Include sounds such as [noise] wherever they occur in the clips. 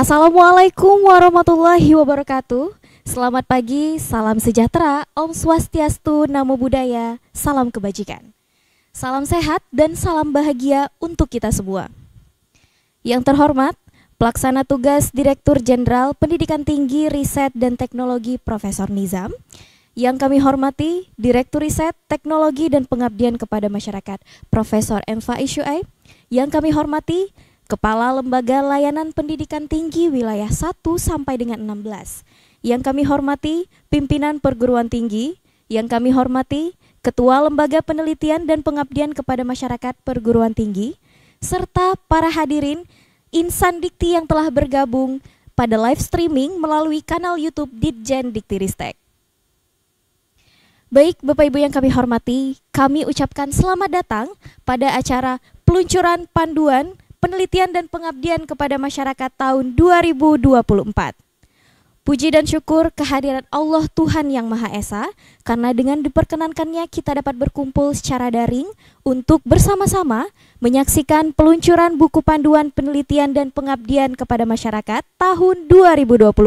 Assalamualaikum warahmatullahi wabarakatuh. Selamat pagi, salam sejahtera, Om Swastiastu, Namo Buddhaya, salam kebajikan. Salam sehat dan salam bahagia untuk kita semua. Yang terhormat, Pelaksana Tugas Direktur Jenderal Pendidikan Tinggi, Riset dan Teknologi Profesor Nizam, yang kami hormati Direktur Riset, Teknologi dan Pengabdian kepada Masyarakat Profesor Enfa Faisyuai, yang kami hormati Kepala Lembaga Layanan Pendidikan Tinggi Wilayah 1 sampai dengan 16. Yang kami hormati, pimpinan perguruan tinggi. Yang kami hormati, Ketua Lembaga Penelitian dan Pengabdian kepada Masyarakat Perguruan Tinggi, serta para hadirin insan dikti yang telah bergabung pada live streaming melalui kanal YouTube Ditjen Dikti Ristek. Baik Bapak Ibu yang kami hormati, kami ucapkan selamat datang pada acara peluncuran panduan penelitian dan pengabdian kepada masyarakat tahun 2024. Puji dan syukur kehadiran Allah Tuhan Yang Maha Esa, karena dengan diperkenankannya kita dapat berkumpul secara daring untuk bersama-sama menyaksikan peluncuran buku panduan penelitian dan pengabdian kepada masyarakat tahun 2024.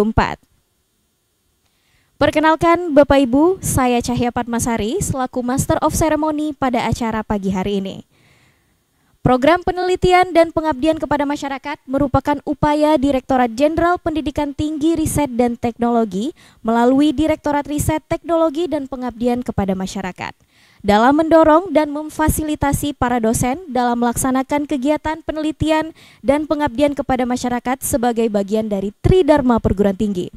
Perkenalkan Bapak Ibu, saya Cahya Padmasari selaku Master of Ceremony pada acara pagi hari ini. Program penelitian dan pengabdian kepada masyarakat merupakan upaya Direktorat Jenderal Pendidikan Tinggi Riset dan Teknologi melalui Direktorat Riset Teknologi dan Pengabdian kepada Masyarakat dalam mendorong dan memfasilitasi para dosen dalam melaksanakan kegiatan penelitian dan pengabdian kepada masyarakat sebagai bagian dari Tridharma Perguruan Tinggi.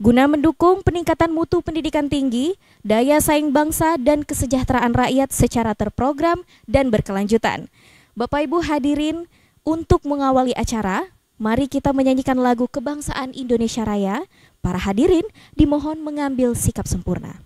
Guna mendukung peningkatan mutu pendidikan tinggi, daya saing bangsa, dan kesejahteraan rakyat secara terprogram dan berkelanjutan. Bapak Ibu hadirin, untuk mengawali acara, mari kita menyanyikan lagu Kebangsaan Indonesia Raya. Para hadirin dimohon mengambil sikap sempurna.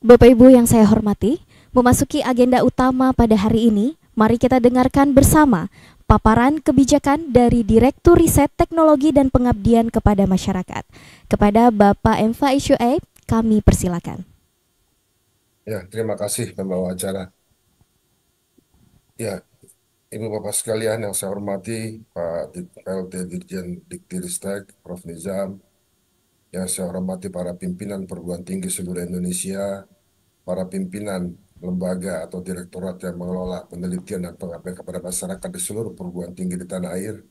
Bapak Ibu yang saya hormati, memasuki agenda utama pada hari ini, mari kita dengarkan bersama paparan kebijakan dari Direktur Riset Teknologi dan Pengabdian kepada Masyarakat. Kepada Bapak Enfa Isyue, kami persilakan. Ya, terima kasih pembawa acara. Ya, Ibu Bapak sekalian yang saya hormati, Pak LT Dirjen Diktiristek, Prof. Nizam, yang saya hormati para pimpinan perguruan tinggi seluruh Indonesia, para pimpinan lembaga atau direktorat yang mengelola penelitian dan pengabdian kepada masyarakat di seluruh perguruan tinggi di tanah air.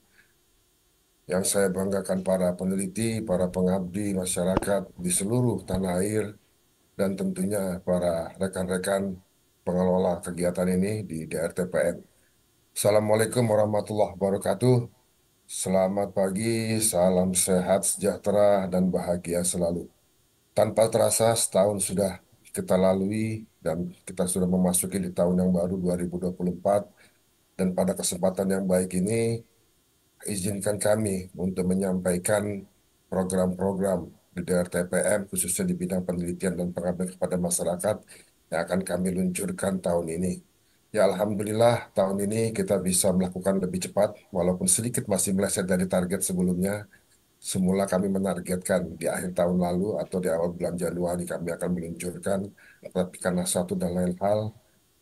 Yang saya banggakan para peneliti, para pengabdi masyarakat di seluruh tanah air dan tentunya para rekan-rekan pengelola kegiatan ini di DRTPN. Assalamualaikum warahmatullahi wabarakatuh. Selamat pagi, salam sehat, sejahtera, dan bahagia selalu. Tanpa terasa setahun sudah kita lalui dan kita sudah memasuki di tahun yang baru 2024. Dan pada kesempatan yang baik ini, izinkan kami untuk menyampaikan program-program di DRTPM khususnya di bidang penelitian dan pengabdian kepada masyarakat yang akan kami luncurkan tahun ini. Ya, Alhamdulillah tahun ini kita bisa melakukan lebih cepat, walaupun sedikit masih meleset dari target sebelumnya. Semula kami menargetkan di akhir tahun lalu atau di awal bulan Januari kami akan meluncurkan, tapi karena satu dan lain hal,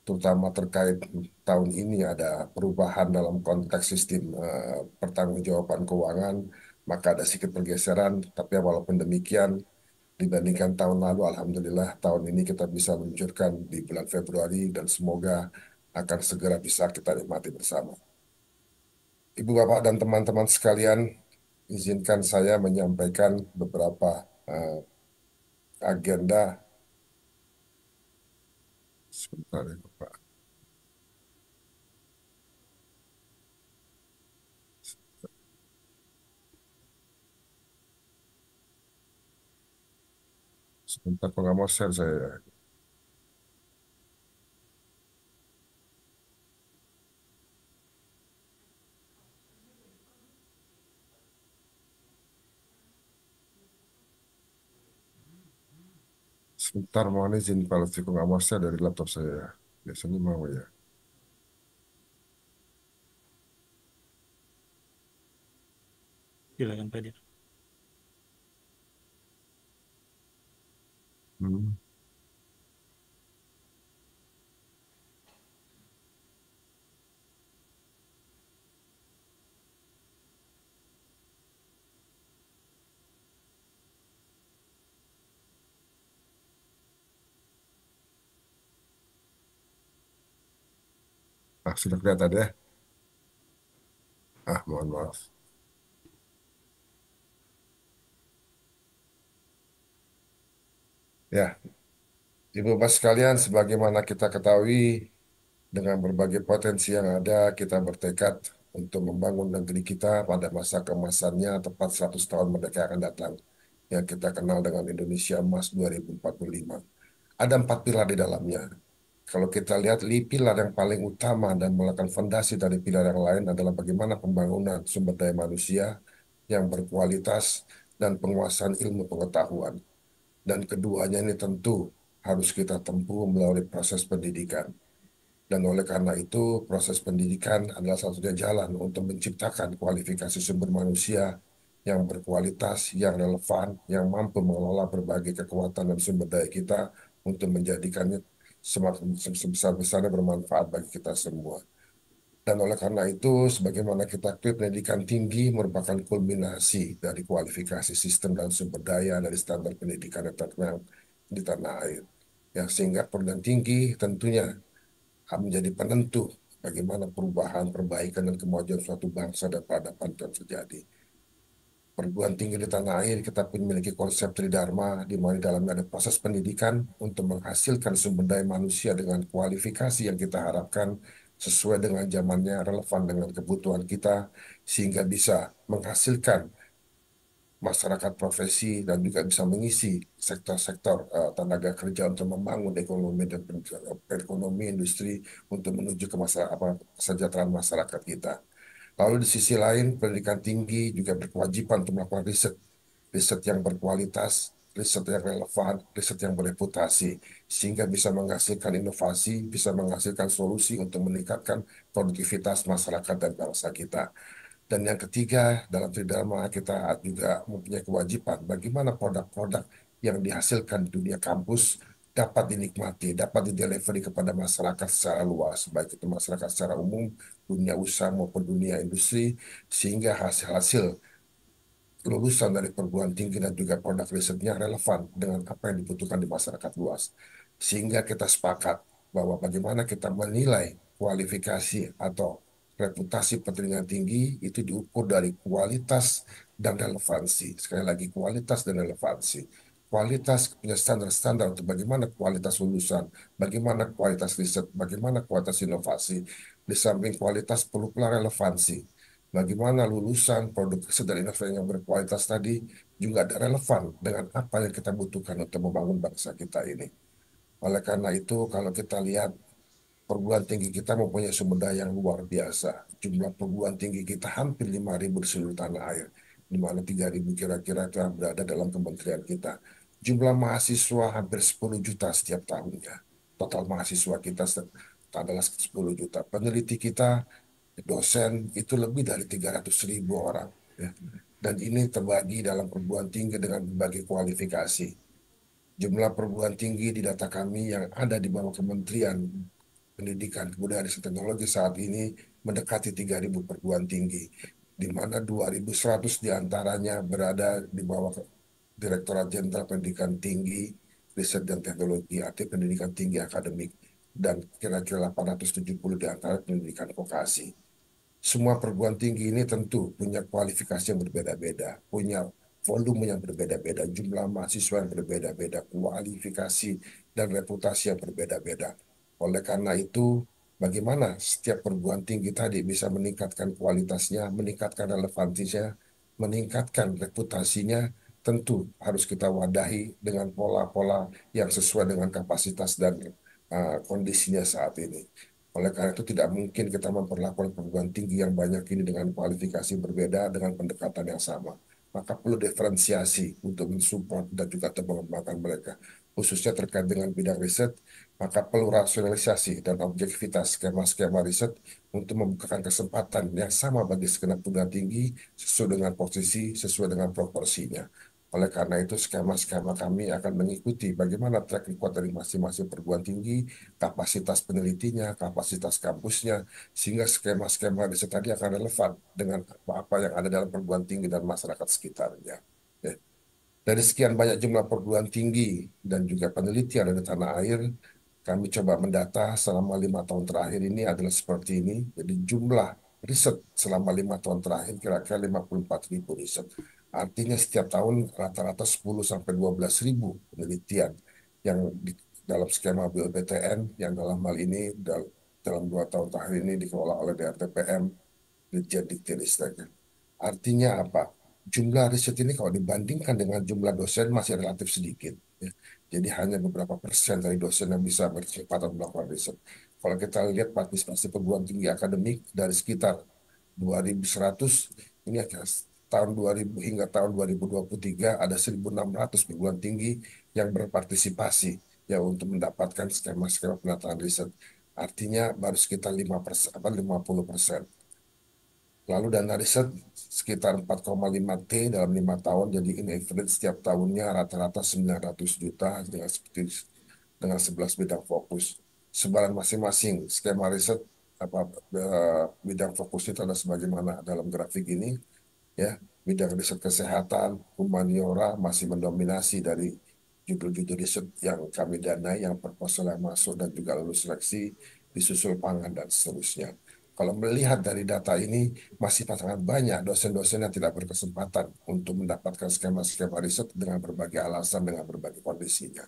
terutama terkait tahun ini ada perubahan dalam konteks sistem uh, pertanggungjawaban keuangan, maka ada sedikit pergeseran, tapi ya, walaupun demikian, dibandingkan tahun lalu, Alhamdulillah tahun ini kita bisa meluncurkan di bulan Februari dan semoga akan segera bisa kita nikmati bersama. Ibu Bapak dan teman-teman sekalian, izinkan saya menyampaikan beberapa uh, agenda sebentar ya Bapak. Sebentar share saya. sebentar mau nih izin balas mau saya dari laptop saya. Biasanya mau ya. Silakan Pak Dir. Hmm. Ah, sudah kelihatan ya? Ah, mohon maaf. Ya, Ibu Bapak sekalian, sebagaimana kita ketahui, dengan berbagai potensi yang ada, kita bertekad untuk membangun negeri kita pada masa kemasannya tepat 100 tahun merdeka akan datang, yang kita kenal dengan Indonesia Emas 2045. Ada empat pilar di dalamnya, kalau kita lihat pilar yang paling utama dan melakukan fondasi dari pilar yang lain adalah bagaimana pembangunan sumber daya manusia yang berkualitas dan penguasaan ilmu pengetahuan. Dan keduanya ini tentu harus kita tempuh melalui proses pendidikan. Dan oleh karena itu, proses pendidikan adalah satu jalan untuk menciptakan kualifikasi sumber manusia yang berkualitas, yang relevan, yang mampu mengelola berbagai kekuatan dan sumber daya kita untuk menjadikannya sebesar-besarnya bermanfaat bagi kita semua. Dan oleh karena itu, sebagaimana kita ketahui, pendidikan tinggi merupakan kulminasi dari kualifikasi sistem dan sumber daya dari standar pendidikan yang terkenal di tanah air. Ya, sehingga perguruan tinggi tentunya menjadi penentu bagaimana perubahan, perbaikan, dan kemajuan suatu bangsa dan peradaban terjadi perguruan tinggi di tanah air kita pun memiliki konsep tridharma di mana dalamnya ada proses pendidikan untuk menghasilkan sumber daya manusia dengan kualifikasi yang kita harapkan sesuai dengan zamannya relevan dengan kebutuhan kita sehingga bisa menghasilkan masyarakat profesi dan juga bisa mengisi sektor-sektor uh, tenaga kerja untuk membangun ekonomi dan eh, ekonomi industri untuk menuju ke masalah apa kesejahteraan masyarakat kita. Lalu di sisi lain, pendidikan tinggi juga berkewajiban untuk melakukan riset. Riset yang berkualitas, riset yang relevan, riset yang bereputasi. Sehingga bisa menghasilkan inovasi, bisa menghasilkan solusi untuk meningkatkan produktivitas masyarakat dan bangsa kita. Dan yang ketiga, dalam tridharma kita juga mempunyai kewajiban bagaimana produk-produk yang dihasilkan di dunia kampus dapat dinikmati, dapat didelivery kepada masyarakat secara luas, baik itu masyarakat secara umum, dunia usaha maupun dunia industri, sehingga hasil-hasil lulusan dari perguruan tinggi dan juga produk risetnya relevan dengan apa yang dibutuhkan di masyarakat luas. Sehingga kita sepakat bahwa bagaimana kita menilai kualifikasi atau reputasi pendidikan tinggi itu diukur dari kualitas dan relevansi. Sekali lagi, kualitas dan relevansi kualitas, punya standar-standar untuk bagaimana kualitas lulusan, bagaimana kualitas riset, bagaimana kualitas inovasi. Di samping kualitas perlu pula relevansi. Bagaimana lulusan, produk riset, dan inovasi yang berkualitas tadi juga ada relevan dengan apa yang kita butuhkan untuk membangun bangsa kita ini. Oleh karena itu, kalau kita lihat perguruan tinggi kita mempunyai sumber daya yang luar biasa. Jumlah perguruan tinggi kita hampir 5.000 di seluruh tanah air, di mana 3.000 kira-kira telah berada dalam kementerian kita jumlah mahasiswa hampir 10 juta setiap tahunnya. Total mahasiswa kita adalah 10 juta. Peneliti kita, dosen itu lebih dari 300 ribu orang. Ya. Dan ini terbagi dalam perguruan tinggi dengan berbagai kualifikasi. Jumlah perguruan tinggi di data kami yang ada di bawah Kementerian Pendidikan Kebudayaan dan Teknologi saat ini mendekati 3.000 perguruan tinggi, di mana 2.100 diantaranya berada di bawah Direktorat Jenderal Pendidikan Tinggi, Riset dan Teknologi atau Pendidikan Tinggi Akademik dan kira-kira 870 di antara pendidikan vokasi. Semua perguruan tinggi ini tentu punya kualifikasi yang berbeda-beda, punya volume yang berbeda-beda, jumlah mahasiswa yang berbeda-beda, kualifikasi dan reputasi yang berbeda-beda. Oleh karena itu, bagaimana setiap perguruan tinggi tadi bisa meningkatkan kualitasnya, meningkatkan relevansinya, meningkatkan reputasinya, tentu harus kita wadahi dengan pola-pola yang sesuai dengan kapasitas dan uh, kondisinya saat ini. Oleh karena itu tidak mungkin kita memperlakukan perguruan tinggi yang banyak ini dengan kualifikasi berbeda dengan pendekatan yang sama. Maka perlu diferensiasi untuk mensupport dan juga mengembangkan mereka. Khususnya terkait dengan bidang riset, maka perlu rasionalisasi dan objektivitas skema-skema riset untuk membukakan kesempatan yang sama bagi segenap perguruan tinggi sesuai dengan posisi, sesuai dengan proporsinya. Oleh karena itu, skema-skema kami akan mengikuti bagaimana track record dari masing-masing perguruan tinggi, kapasitas penelitinya, kapasitas kampusnya, sehingga skema-skema riset tadi akan relevan dengan apa-apa yang ada dalam perguruan tinggi dan masyarakat sekitarnya. Ya. Dari sekian banyak jumlah perguruan tinggi dan juga penelitian dari tanah air, kami coba mendata selama lima tahun terakhir ini adalah seperti ini. Jadi jumlah riset selama lima tahun terakhir kira-kira 54 ribu riset Artinya setiap tahun rata-rata 10 sampai 12 ribu penelitian yang di, dalam skema BLPTN yang dalam hal ini dal, dalam dua tahun terakhir ini dikelola oleh DRTPM Dirjen Diktiristek. Artinya apa? Jumlah riset ini kalau dibandingkan dengan jumlah dosen masih relatif sedikit. Ya. Jadi hanya beberapa persen dari dosen yang bisa berkesempatan melakukan riset. Kalau kita lihat partisipasi perguruan tinggi akademik dari sekitar 2.100 ini akan tahun 2000 hingga tahun 2023 ada 1.600 perguruan tinggi yang berpartisipasi ya untuk mendapatkan skema-skema penataan riset. Artinya baru sekitar 5 persen, apa, 50 persen. Lalu dana riset sekitar 4,5 T dalam lima tahun, jadi in average setiap tahunnya rata-rata 900 juta dengan seperti dengan 11 bidang fokus. Sebaran masing-masing skema riset apa eh, bidang fokusnya itu ada sebagaimana dalam grafik ini ya bidang riset kesehatan humaniora masih mendominasi dari judul-judul riset yang kami danai yang proposal yang masuk dan juga lulus seleksi disusul pangan dan seterusnya. Kalau melihat dari data ini, masih sangat banyak dosen-dosen yang tidak berkesempatan untuk mendapatkan skema-skema riset dengan berbagai alasan, dengan berbagai kondisinya.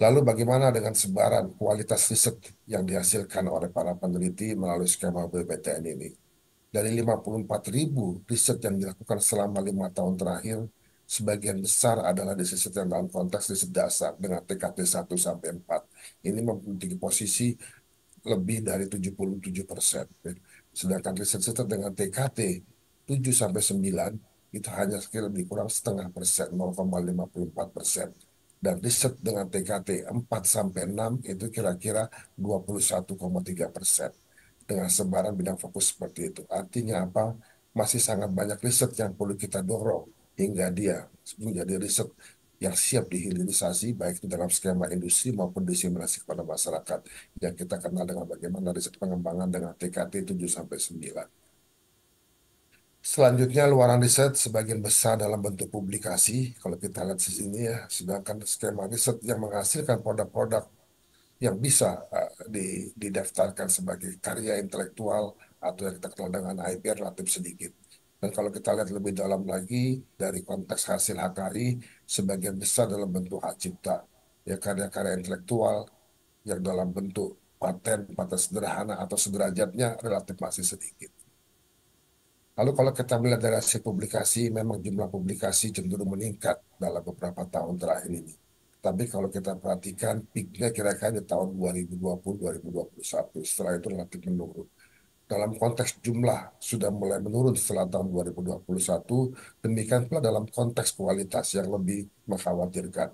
Lalu bagaimana dengan sebaran kualitas riset yang dihasilkan oleh para peneliti melalui skema BPTN ini? Dari 54 ribu riset yang dilakukan selama lima tahun terakhir, sebagian besar adalah riset yang dalam konteks riset dasar dengan TKT 1 sampai 4. Ini memiliki posisi lebih dari 77 persen. Sedangkan riset-riset dengan TKT 7 sampai 9 itu hanya sekitar lebih kurang setengah persen, 0,54 persen. Dan riset dengan TKT 4 sampai 6 itu kira-kira 21,3 persen dengan sebaran bidang fokus seperti itu. Artinya apa? Masih sangat banyak riset yang perlu kita dorong hingga dia menjadi riset yang siap dihilirisasi baik itu dalam skema industri maupun disimulasi kepada masyarakat yang kita kenal dengan bagaimana riset pengembangan dengan TKT 7 sampai 9. Selanjutnya luaran riset sebagian besar dalam bentuk publikasi kalau kita lihat di sini ya sedangkan skema riset yang menghasilkan produk-produk yang bisa uh, didaftarkan sebagai karya intelektual atau yang kita dengan IP relatif sedikit. Dan kalau kita lihat lebih dalam lagi dari konteks hasil HKI, sebagian besar dalam bentuk hak cipta, ya karya-karya intelektual yang dalam bentuk paten, paten sederhana atau sederajatnya relatif masih sedikit. Lalu kalau kita melihat dari hasil publikasi, memang jumlah publikasi cenderung meningkat dalam beberapa tahun terakhir ini. Tapi kalau kita perhatikan peaknya kira-kira di tahun 2020-2021. Setelah itu relatif menurun. Dalam konteks jumlah sudah mulai menurun setelah tahun 2021. Demikian pula dalam konteks kualitas yang lebih mengkhawatirkan.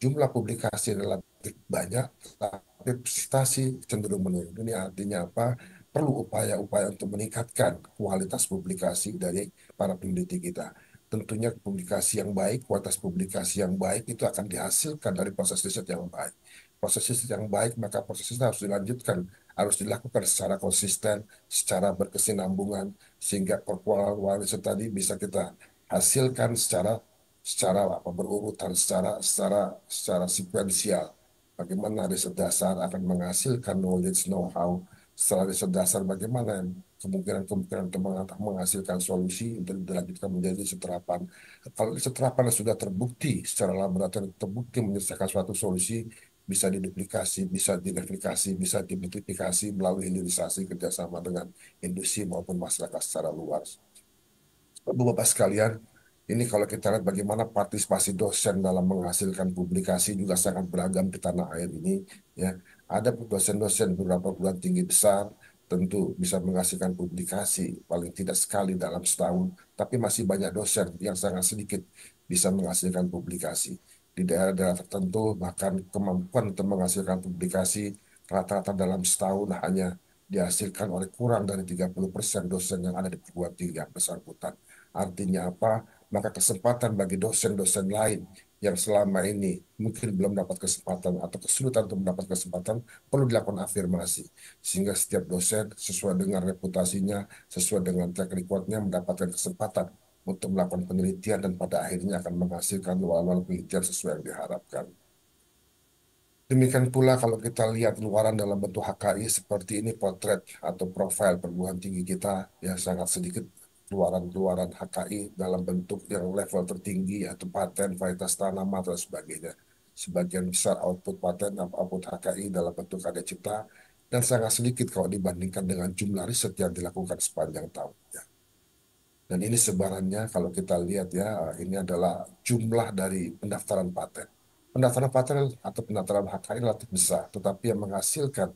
Jumlah publikasi relatif banyak, tapi prestasi cenderung menurun. Ini artinya apa? Perlu upaya-upaya untuk meningkatkan kualitas publikasi dari para peneliti kita tentunya publikasi yang baik, kualitas publikasi yang baik itu akan dihasilkan dari proses riset yang baik. Proses riset yang baik, maka proses riset harus dilanjutkan, harus dilakukan secara konsisten, secara berkesinambungan, sehingga perpuluhan riset tadi bisa kita hasilkan secara secara apa berurutan, secara secara secara sekuensial. Bagaimana riset dasar akan menghasilkan knowledge, know-how, secara riset dasar bagaimana kemungkinan-kemungkinan untuk menghasilkan solusi untuk dilanjutkan menjadi seterapan. Kalau seterapan sudah terbukti secara laboratorium terbukti menyelesaikan suatu solusi bisa diduplikasi, bisa direplikasi, bisa dimultiplikasi melalui hilirisasi kerjasama dengan industri maupun masyarakat secara luas. Bapak-bapak sekalian, ini kalau kita lihat bagaimana partisipasi dosen dalam menghasilkan publikasi juga sangat beragam di tanah air ini, ya ada dosen-dosen beberapa perguruan tinggi besar tentu bisa menghasilkan publikasi paling tidak sekali dalam setahun, tapi masih banyak dosen yang sangat sedikit bisa menghasilkan publikasi. Di daerah-daerah tertentu bahkan kemampuan untuk menghasilkan publikasi rata-rata dalam setahun hanya dihasilkan oleh kurang dari 30 persen dosen yang ada di perguruan tinggi yang bersangkutan. Artinya apa? Maka kesempatan bagi dosen-dosen lain yang selama ini mungkin belum dapat kesempatan atau kesulitan untuk mendapat kesempatan perlu dilakukan afirmasi sehingga setiap dosen sesuai dengan reputasinya sesuai dengan track recordnya mendapatkan kesempatan untuk melakukan penelitian dan pada akhirnya akan menghasilkan luaran penelitian sesuai yang diharapkan. Demikian pula kalau kita lihat luaran dalam bentuk HKI seperti ini potret atau profil perguruan tinggi kita yang sangat sedikit keluaran-keluaran HKI dalam bentuk yang level tertinggi atau paten, varietas tanaman dan sebagainya. Sebagian besar output paten atau output HKI dalam bentuk karya cipta dan sangat sedikit kalau dibandingkan dengan jumlah riset yang dilakukan sepanjang tahunnya. Dan ini sebarannya kalau kita lihat ya, ini adalah jumlah dari pendaftaran paten. Pendaftaran paten atau pendaftaran HKI relatif besar, tetapi yang menghasilkan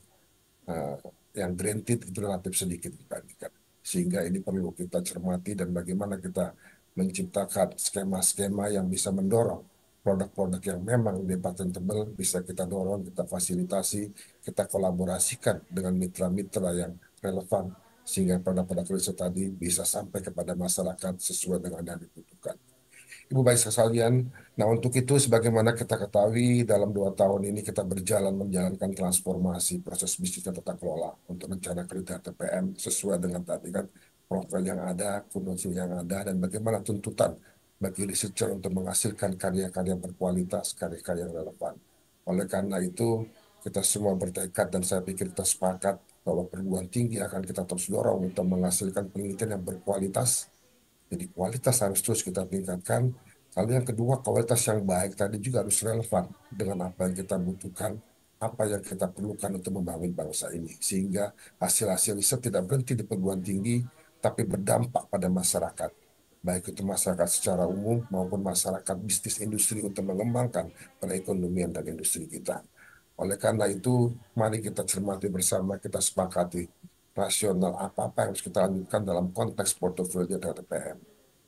uh, yang granted itu relatif sedikit dibandingkan sehingga ini perlu kita cermati dan bagaimana kita menciptakan skema-skema yang bisa mendorong produk-produk yang memang depatentable bisa kita dorong, kita fasilitasi, kita kolaborasikan dengan mitra-mitra yang relevan sehingga produk-produk riset tadi bisa sampai kepada masyarakat sesuai dengan yang dibutuhkan. Ibu baik sekalian, Nah, untuk itu sebagaimana kita ketahui dalam dua tahun ini kita berjalan menjalankan transformasi proses bisnis dan tata kelola untuk rencana kerja TPM sesuai dengan tadi kan profil yang ada, kondisi yang ada, dan bagaimana tuntutan bagi researcher untuk menghasilkan karya-karya berkualitas, karya-karya yang relevan. Oleh karena itu, kita semua bertekad dan saya pikir kita sepakat bahwa perguruan tinggi akan kita terus dorong untuk menghasilkan penelitian yang berkualitas. Jadi kualitas harus terus kita tingkatkan Lalu yang kedua, kualitas yang baik tadi juga harus relevan dengan apa yang kita butuhkan, apa yang kita perlukan untuk membangun bangsa ini. Sehingga hasil-hasil riset tidak berhenti di perguruan tinggi, tapi berdampak pada masyarakat. Baik itu masyarakat secara umum maupun masyarakat bisnis industri untuk mengembangkan perekonomian dan industri kita. Oleh karena itu, mari kita cermati bersama, kita sepakati rasional apa-apa yang harus kita lanjutkan dalam konteks portofolio dari PM.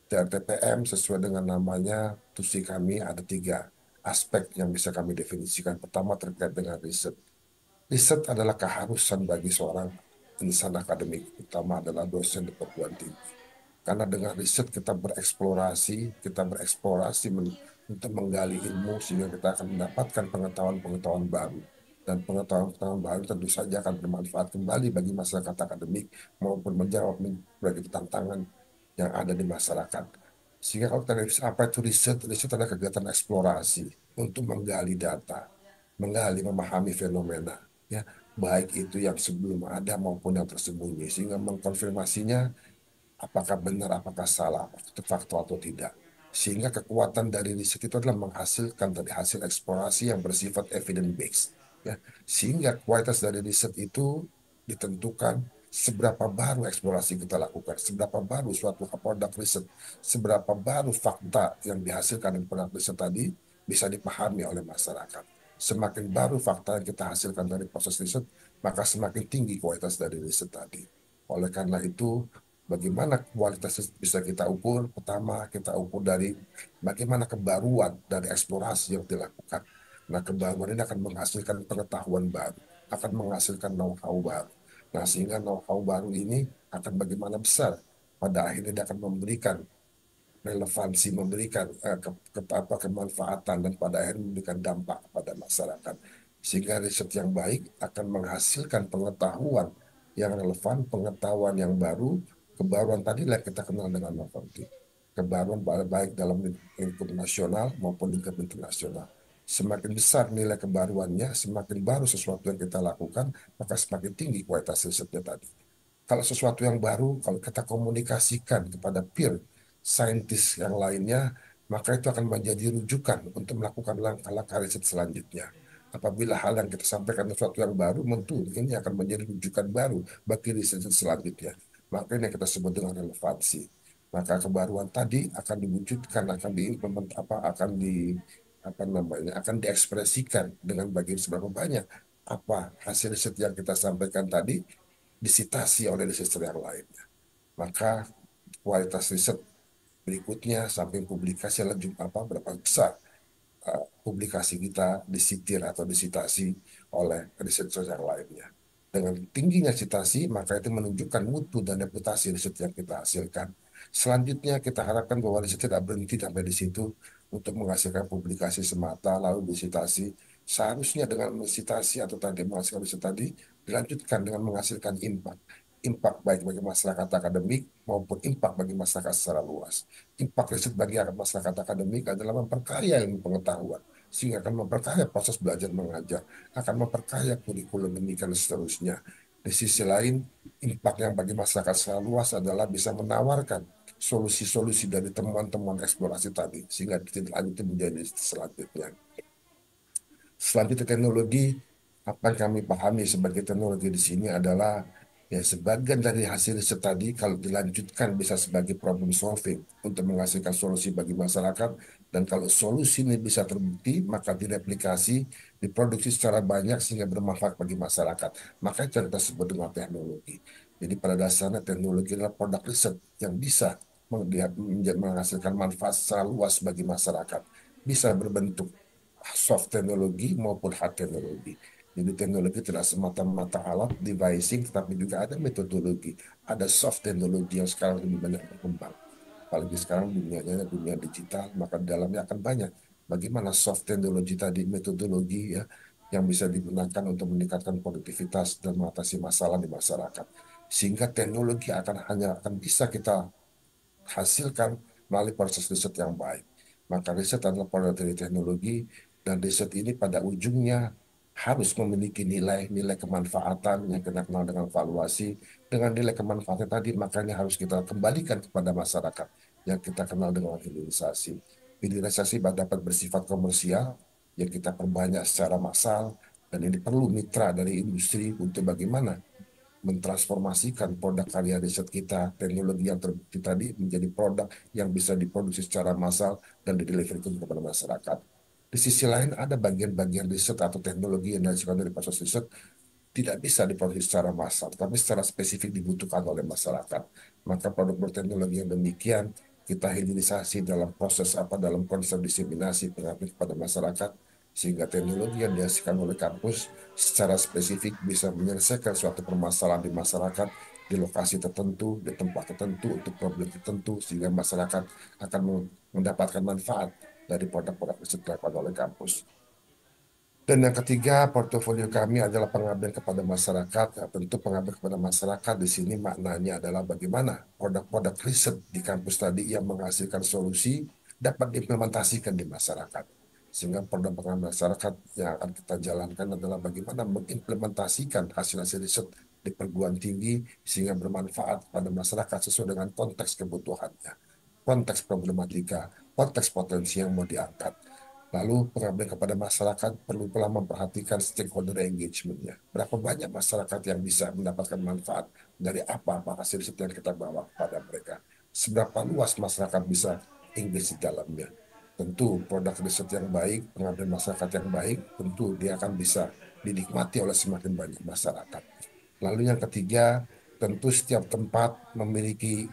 TRTPM sesuai dengan namanya tusi kami ada tiga aspek yang bisa kami definisikan. Pertama terkait dengan riset. Riset adalah keharusan bagi seorang insan akademik, utama adalah dosen di perguruan tinggi. Karena dengan riset kita bereksplorasi, kita bereksplorasi men untuk menggali ilmu sehingga kita akan mendapatkan pengetahuan-pengetahuan baru. Dan pengetahuan-pengetahuan baru tentu saja akan bermanfaat kembali bagi masyarakat akademik maupun menjawab berbagai tantangan yang ada di masyarakat. Sehingga kalau kita riset, apa itu riset? Riset adalah kegiatan eksplorasi untuk menggali data, menggali, memahami fenomena. Ya, baik itu yang sebelum ada maupun yang tersembunyi. Sehingga mengkonfirmasinya apakah benar, apakah salah, itu fakta atau tidak. Sehingga kekuatan dari riset itu adalah menghasilkan dari hasil eksplorasi yang bersifat evidence-based. Ya. Sehingga kualitas dari riset itu ditentukan seberapa baru eksplorasi kita lakukan, seberapa baru suatu produk riset, seberapa baru fakta yang dihasilkan dari produk riset tadi bisa dipahami oleh masyarakat. Semakin baru fakta yang kita hasilkan dari proses riset, maka semakin tinggi kualitas dari riset tadi. Oleh karena itu, bagaimana kualitas bisa kita ukur? Pertama, kita ukur dari bagaimana kebaruan dari eksplorasi yang dilakukan. Nah, kebaruan ini akan menghasilkan pengetahuan baru, akan menghasilkan know-how baru Nah, sehingga know-how baru ini akan bagaimana besar pada akhirnya dia akan memberikan relevansi, memberikan eh, ke, ke, apa, kemanfaatan dan pada akhirnya memberikan dampak pada masyarakat. Sehingga riset yang baik akan menghasilkan pengetahuan yang relevan, pengetahuan yang baru, kebaruan tadi lah kita kenal dengan novelty. Kebaruan baik dalam lingkup nasional maupun lingkup internasional semakin besar nilai kebaruannya, semakin baru sesuatu yang kita lakukan, maka semakin tinggi kualitas risetnya tadi. Kalau sesuatu yang baru, kalau kita komunikasikan kepada peer, saintis yang lainnya, maka itu akan menjadi rujukan untuk melakukan langkah-langkah riset selanjutnya. Apabila hal yang kita sampaikan sesuatu yang baru, tentu ini akan menjadi rujukan baru bagi riset selanjutnya. Maka ini yang kita sebut dengan relevansi maka kebaruan tadi akan diwujudkan akan di apa akan di apa namanya akan diekspresikan dengan bagi seberapa banyak apa hasil riset yang kita sampaikan tadi disitasi oleh riset yang lainnya. Maka kualitas riset berikutnya samping publikasi lanjut apa berapa besar eh, publikasi kita disitir atau disitasi oleh riset yang lainnya. Dengan tingginya citasi, maka itu menunjukkan mutu dan reputasi riset yang kita hasilkan. Selanjutnya kita harapkan bahwa riset tidak berhenti sampai di situ, untuk menghasilkan publikasi semata lalu disitasi seharusnya dengan disitasi atau tadi menghasilkan riset tadi dilanjutkan dengan menghasilkan impact impact baik bagi masyarakat akademik maupun impact bagi masyarakat secara luas. Impact riset bagi masyarakat akademik adalah memperkaya ilmu pengetahuan, sehingga akan memperkaya proses belajar mengajar, akan memperkaya kurikulum demikian dan seterusnya. Di sisi lain, impak yang bagi masyarakat secara luas adalah bisa menawarkan solusi-solusi dari temuan-temuan eksplorasi tadi, sehingga ditindaklanjuti menjadi selanjutnya. Selanjutnya teknologi, apa yang kami pahami sebagai teknologi di sini adalah ya sebagian dari hasil riset tadi kalau dilanjutkan bisa sebagai problem solving untuk menghasilkan solusi bagi masyarakat dan kalau solusi ini bisa terbukti, maka direplikasi, diproduksi secara banyak sehingga bermanfaat bagi masyarakat. Maka itu kita sebut dengan teknologi. Jadi pada dasarnya teknologi adalah produk riset yang bisa menghasilkan manfaat secara luas bagi masyarakat. Bisa berbentuk soft teknologi maupun hard teknologi. Jadi teknologi tidak semata-mata alat, devising, tetapi juga ada metodologi, ada soft teknologi yang sekarang lebih banyak berkembang apalagi sekarang dunianya dunia digital maka dalamnya akan banyak bagaimana soft teknologi tadi metodologi ya yang bisa digunakan untuk meningkatkan produktivitas dan mengatasi masalah di masyarakat sehingga teknologi akan hanya akan bisa kita hasilkan melalui proses riset yang baik maka riset adalah produk dari teknologi dan riset ini pada ujungnya harus memiliki nilai-nilai kemanfaatan yang kita kenal dengan valuasi. Dengan nilai kemanfaatan tadi, makanya harus kita kembalikan kepada masyarakat yang kita kenal dengan hilirisasi. Hilirisasi dapat bersifat komersial, yang kita perbanyak secara massal, dan ini perlu mitra dari industri untuk bagaimana mentransformasikan produk karya riset kita, teknologi yang terbukti tadi menjadi produk yang bisa diproduksi secara massal dan dideliverkan kepada masyarakat di sisi lain ada bagian-bagian riset atau teknologi yang dihasilkan dari proses riset tidak bisa diproduksi secara massal, tapi secara spesifik dibutuhkan oleh masyarakat. Maka produk berteknologi yang demikian kita hilirisasi dalam proses apa dalam konsep diseminasi terhadap kepada masyarakat sehingga teknologi yang dihasilkan oleh kampus secara spesifik bisa menyelesaikan suatu permasalahan di masyarakat di lokasi tertentu, di tempat tertentu, untuk problem tertentu, sehingga masyarakat akan mendapatkan manfaat dari produk-produk riset dilakukan oleh kampus. Dan yang ketiga, portofolio kami adalah pengambil kepada masyarakat. Ya, tentu pengabdian kepada masyarakat di sini maknanya adalah bagaimana produk-produk riset di kampus tadi yang menghasilkan solusi dapat diimplementasikan di masyarakat. Sehingga produk pengabdian masyarakat yang akan kita jalankan adalah bagaimana mengimplementasikan hasil-hasil riset di perguruan tinggi sehingga bermanfaat pada masyarakat sesuai dengan konteks kebutuhannya, konteks problematika, konteks potensi yang mau diangkat. Lalu pengambilan kepada masyarakat perlu pula memperhatikan stakeholder engagementnya. Berapa banyak masyarakat yang bisa mendapatkan manfaat dari apa-apa hasil riset yang kita bawa kepada mereka. Seberapa luas masyarakat bisa engage di dalamnya. Tentu produk riset yang baik, pengambilan masyarakat yang baik, tentu dia akan bisa dinikmati oleh semakin banyak masyarakat. Lalu yang ketiga, tentu setiap tempat memiliki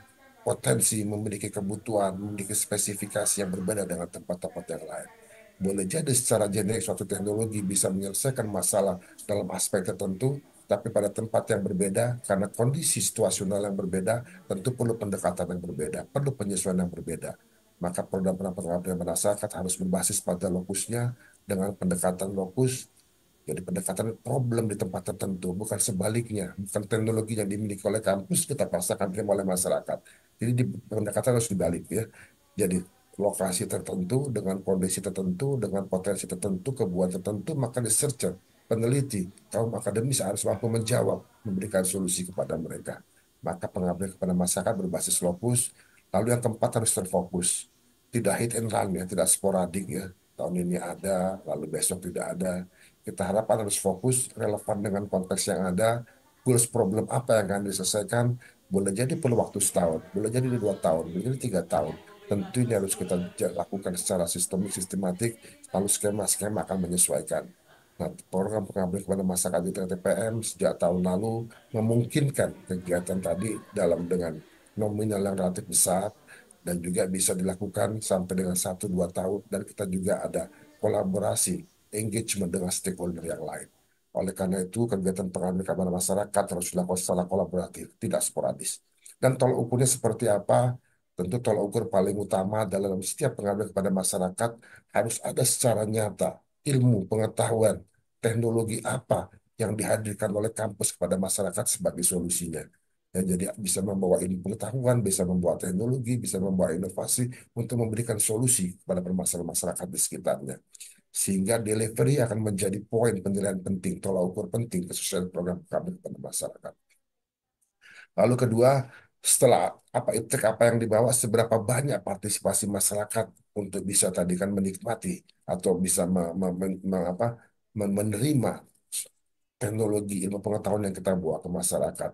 potensi, memiliki kebutuhan, memiliki spesifikasi yang berbeda dengan tempat-tempat yang lain. Boleh jadi secara generik suatu teknologi bisa menyelesaikan masalah dalam aspek tertentu, tapi pada tempat yang berbeda, karena kondisi situasional yang berbeda, tentu perlu pendekatan yang berbeda, perlu penyesuaian yang berbeda. Maka produk-produk program pendampingan masyarakat harus berbasis pada lokusnya dengan pendekatan lokus jadi pendekatan problem di tempat tertentu, bukan sebaliknya, bukan teknologi yang dimiliki oleh kampus kita paksakan terima oleh masyarakat. Jadi di pendekatan harus dibalik ya. Jadi lokasi tertentu dengan kondisi tertentu dengan potensi tertentu kebutuhan tertentu maka researcher peneliti kaum akademis harus mampu menjawab memberikan solusi kepada mereka maka pengambil kepada masyarakat berbasis lokus lalu yang keempat harus terfokus tidak hit and run ya tidak sporadik ya tahun ini ada lalu besok tidak ada kita harapkan harus fokus relevan dengan konteks yang ada goals problem apa yang akan diselesaikan boleh jadi perlu waktu setahun, boleh jadi dua tahun, boleh jadi tiga tahun. Tentu ini harus kita lakukan secara sistemik, sistematik, lalu skema-skema akan menyesuaikan. Nah, program pengambil kepada masyarakat di TTPM sejak tahun lalu memungkinkan kegiatan tadi dalam dengan nominal yang relatif besar dan juga bisa dilakukan sampai dengan satu dua tahun dan kita juga ada kolaborasi engagement dengan stakeholder yang lain. Oleh karena itu, kegiatan pengaduan kepada masyarakat harus dilakukan secara kolaboratif, tidak sporadis. Dan tolak ukurnya seperti apa? Tentu tolak ukur paling utama dalam setiap pengambilan kepada masyarakat harus ada secara nyata ilmu, pengetahuan, teknologi apa yang dihadirkan oleh kampus kepada masyarakat sebagai solusinya. Ya, jadi bisa membawa ilmu pengetahuan, bisa membawa teknologi, bisa membawa inovasi untuk memberikan solusi kepada permasalahan masyarakat di sekitarnya sehingga delivery akan menjadi poin penilaian penting, tolak ukur penting kesesuaian program kami kepada masyarakat. Lalu kedua, setelah apa itu apa yang dibawa, seberapa banyak partisipasi masyarakat untuk bisa tadi kan menikmati atau bisa apa, menerima teknologi ilmu pengetahuan yang kita buat ke masyarakat.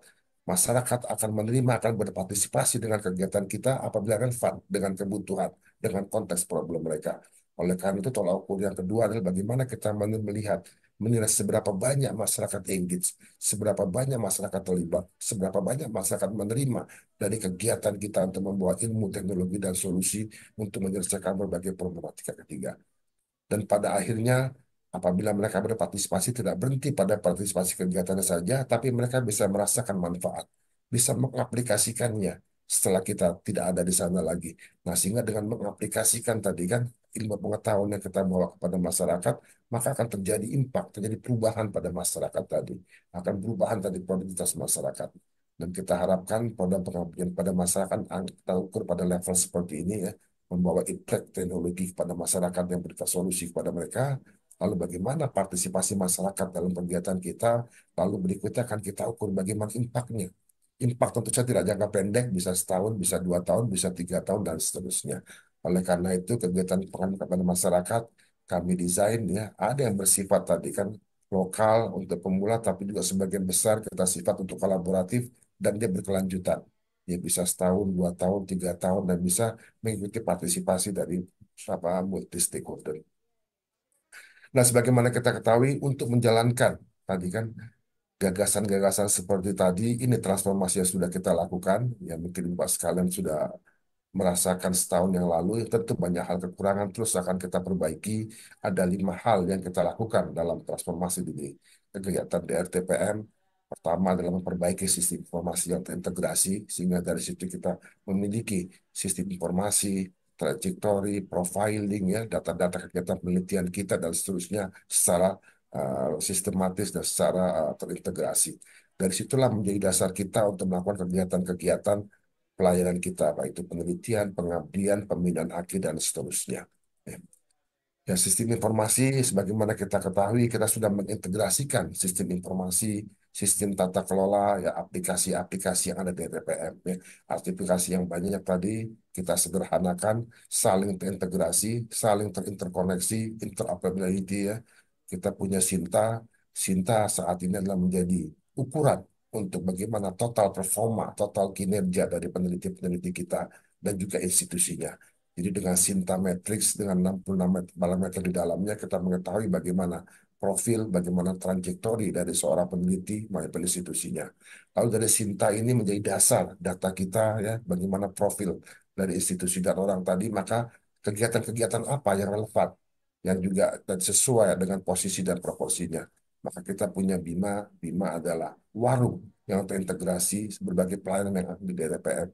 Masyarakat akan menerima, akan berpartisipasi dengan kegiatan kita apabila relevan dengan kebutuhan, dengan konteks problem mereka oleh karena itu tolak ukur yang kedua adalah bagaimana kita melihat menilai seberapa banyak masyarakat engage, seberapa banyak masyarakat terlibat, seberapa banyak masyarakat menerima dari kegiatan kita untuk membuat ilmu, teknologi, dan solusi untuk menyelesaikan berbagai problematika ketiga. Dan pada akhirnya, apabila mereka berpartisipasi tidak berhenti pada partisipasi kegiatannya saja, tapi mereka bisa merasakan manfaat, bisa mengaplikasikannya, setelah kita tidak ada di sana lagi. Nah, sehingga dengan mengaplikasikan tadi kan ilmu pengetahuan yang kita bawa kepada masyarakat, maka akan terjadi impact, terjadi perubahan pada masyarakat tadi, akan perubahan tadi produktivitas masyarakat. Dan kita harapkan pada pengabdian pada masyarakat kita ukur pada level seperti ini ya, membawa impact teknologi kepada masyarakat yang berikan solusi kepada mereka, lalu bagaimana partisipasi masyarakat dalam kegiatan kita, lalu berikutnya akan kita ukur bagaimana impactnya Impact tentu saja tidak jangka pendek, bisa setahun, bisa dua tahun, bisa tiga tahun, dan seterusnya. Oleh karena itu, kegiatan pengangkatan masyarakat kami desain ya, ada yang bersifat tadi kan lokal untuk pemula, tapi juga sebagian besar kita sifat untuk kolaboratif dan dia berkelanjutan. Dia ya bisa setahun, dua tahun, tiga tahun, dan bisa mengikuti partisipasi dari apa multi stakeholder. Nah, sebagaimana kita ketahui, untuk menjalankan tadi kan gagasan-gagasan seperti tadi, ini transformasi yang sudah kita lakukan, ya mungkin Pak sekalian sudah merasakan setahun yang lalu, ya tentu banyak hal kekurangan terus akan kita perbaiki. Ada lima hal yang kita lakukan dalam transformasi ini kegiatan DRTPM. Pertama adalah memperbaiki sistem informasi yang terintegrasi, sehingga dari situ kita memiliki sistem informasi, trajektori, profiling, ya data-data kegiatan penelitian kita, dan seterusnya secara Eh, sistematis dan secara eh, terintegrasi. Dari situlah menjadi dasar kita untuk melakukan kegiatan-kegiatan pelayanan kita, baik itu penelitian, pengabdian, pembinaan akhir dan seterusnya. Ya. sistem informasi, sebagaimana kita ketahui, kita sudah mengintegrasikan sistem informasi, sistem tata kelola, ya aplikasi-aplikasi yang ada di TPM. Ya. Aplikasi yang banyak tadi kita sederhanakan, saling terintegrasi, saling terinterkoneksi, interoperability, ya, kita punya Sinta. Sinta saat ini adalah menjadi ukuran untuk bagaimana total performa, total kinerja dari peneliti-peneliti kita dan juga institusinya. Jadi dengan Sinta Matrix, dengan 66 parameter di dalamnya, kita mengetahui bagaimana profil, bagaimana trajektori dari seorang peneliti maupun institusinya. Lalu dari Sinta ini menjadi dasar data kita ya, bagaimana profil dari institusi dan orang tadi, maka kegiatan-kegiatan apa yang relevan yang juga dan sesuai dengan posisi dan proporsinya. Maka kita punya Bima, Bima adalah warung yang terintegrasi berbagai pelayanan yang ada di DTPM.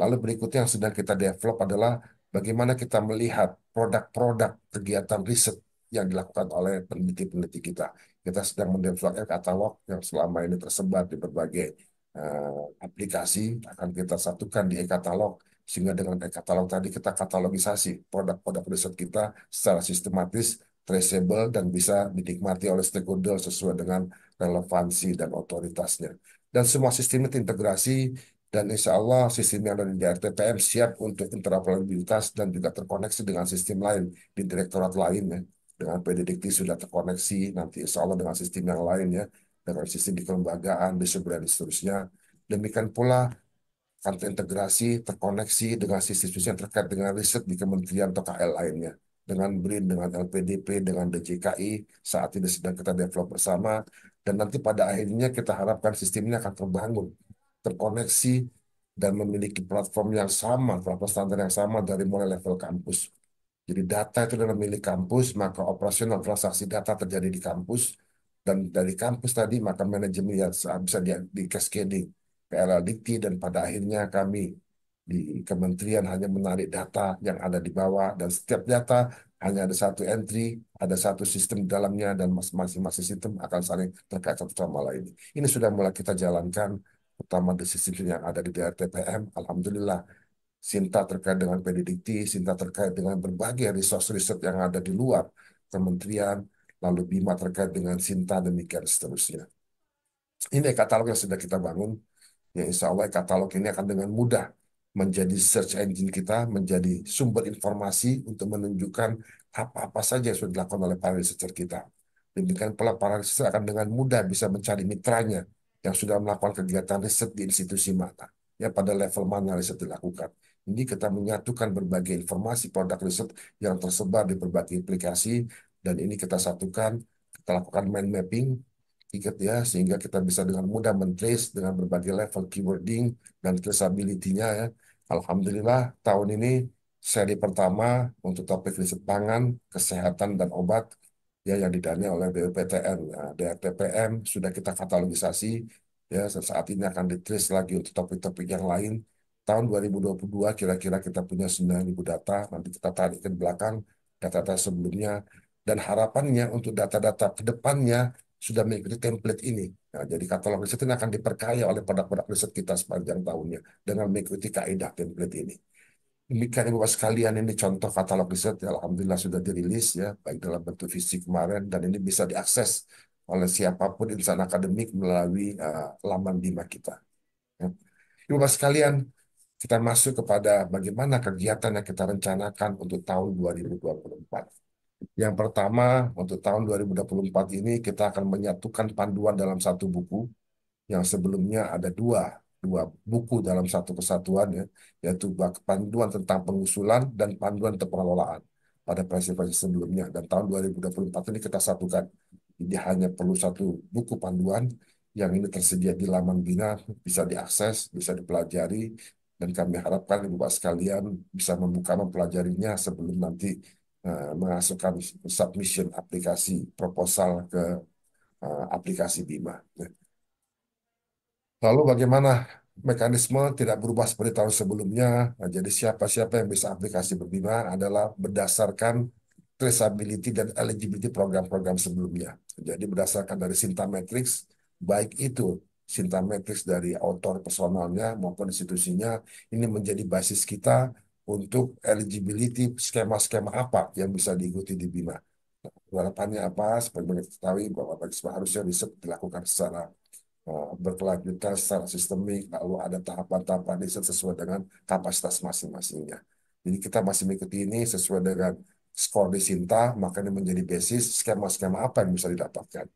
Lalu berikutnya yang sedang kita develop adalah bagaimana kita melihat produk-produk kegiatan riset yang dilakukan oleh peneliti-peneliti kita. Kita sedang mendevelop ya, katalog yang selama ini tersebar di berbagai uh, aplikasi akan kita satukan di e-katalog sehingga dengan e-katalog tadi kita katalogisasi produk-produk riset kita secara sistematis, traceable, dan bisa dinikmati oleh stakeholder sesuai dengan relevansi dan otoritasnya. Dan semua sistem itu integrasi dan insya Allah sistem yang ada di DRTPM siap untuk interoperabilitas dan juga terkoneksi dengan sistem lain di direktorat lain ya. Dengan PDDT sudah terkoneksi nanti insya Allah dengan sistem yang lain ya dengan sistem di kelembagaan, di sebelah dan seterusnya. Demikian pula karena terintegrasi, terkoneksi dengan sistem-sistem yang terkait dengan riset di kementerian atau KL lainnya. Dengan BRIN, dengan LPDP, dengan DJKI, saat ini sedang kita develop bersama. Dan nanti pada akhirnya kita harapkan sistem ini akan terbangun, terkoneksi, dan memiliki platform yang sama, platform standar yang sama dari mulai level kampus. Jadi data itu dalam milik kampus, maka operasional transaksi data terjadi di kampus, dan dari kampus tadi maka manajemen yang bisa di, di cascading PLL Dikti dan pada akhirnya kami di kementerian hanya menarik data yang ada di bawah dan setiap data hanya ada satu entry, ada satu sistem di dalamnya dan masing-masing sistem akan saling terkait satu sama lain. Ini sudah mulai kita jalankan terutama di sistem yang ada di DRTPM. Alhamdulillah Sinta terkait dengan Pendidikti, Sinta terkait dengan berbagai resource riset yang ada di luar kementerian, lalu Bima terkait dengan Sinta demikian seterusnya. Ini katalog yang sudah kita bangun Ya insya Allah katalog ini akan dengan mudah menjadi search engine kita, menjadi sumber informasi untuk menunjukkan apa-apa saja yang sudah dilakukan oleh para researcher kita. Demikian pula para researcher akan dengan mudah bisa mencari mitranya yang sudah melakukan kegiatan riset di institusi mana, ya pada level mana riset dilakukan. Ini kita menyatukan berbagai informasi produk riset yang tersebar di berbagai aplikasi dan ini kita satukan, kita lakukan mind mapping tiket ya sehingga kita bisa dengan mudah mentrace dengan berbagai level keywording dan traceability-nya ya. Alhamdulillah tahun ini seri pertama untuk topik riset pangan, kesehatan dan obat ya yang didanai oleh BUPTN, Ya, nah, DRTPM sudah kita katalogisasi ya saat ini akan ditrace lagi untuk topik-topik yang lain. Tahun 2022 kira-kira kita punya 9.000 data, nanti kita tarik ke belakang data-data sebelumnya dan harapannya untuk data-data kedepannya sudah mengikuti template ini. Nah, jadi katalog riset ini akan diperkaya oleh produk-produk riset kita sepanjang tahunnya dengan mengikuti kaidah template ini. Demikian Ibu sekalian ini contoh katalog riset yang Alhamdulillah sudah dirilis ya baik dalam bentuk fisik kemarin dan ini bisa diakses oleh siapapun insan akademik melalui uh, laman Bima kita. Ya. Ibu sekalian kita masuk kepada bagaimana kegiatan yang kita rencanakan untuk tahun 2024. Yang pertama, untuk tahun 2024 ini kita akan menyatukan panduan dalam satu buku yang sebelumnya ada dua dua buku dalam satu kesatuan ya, yaitu panduan tentang pengusulan dan panduan tentang pengelolaan pada presiden-presiden sebelumnya dan tahun 2024 ini kita satukan. Jadi hanya perlu satu buku panduan yang ini tersedia di laman Bina, bisa diakses, bisa dipelajari, dan kami harapkan Ibu Bapak sekalian bisa membuka mempelajarinya sebelum nanti Eh, menghasilkan submission aplikasi proposal ke eh, aplikasi Bima. Ya. Lalu bagaimana mekanisme tidak berubah seperti tahun sebelumnya? Nah, jadi siapa-siapa yang bisa aplikasi berbima adalah berdasarkan traceability dan eligibility program-program sebelumnya. Jadi berdasarkan dari Sinta Matrix, baik itu Sinta Matrix dari autor personalnya maupun institusinya, ini menjadi basis kita untuk eligibility skema-skema apa yang bisa diikuti di BIMA. Harapannya apa? Seperti mengetahui bahwa harusnya riset dilakukan secara eh, berkelanjutan, secara sistemik, lalu ada tahapan-tahapan riset sesuai dengan kapasitas masing-masingnya. Jadi kita masih mengikuti ini sesuai dengan skor di Sinta, maka ini menjadi basis skema-skema apa yang bisa didapatkan.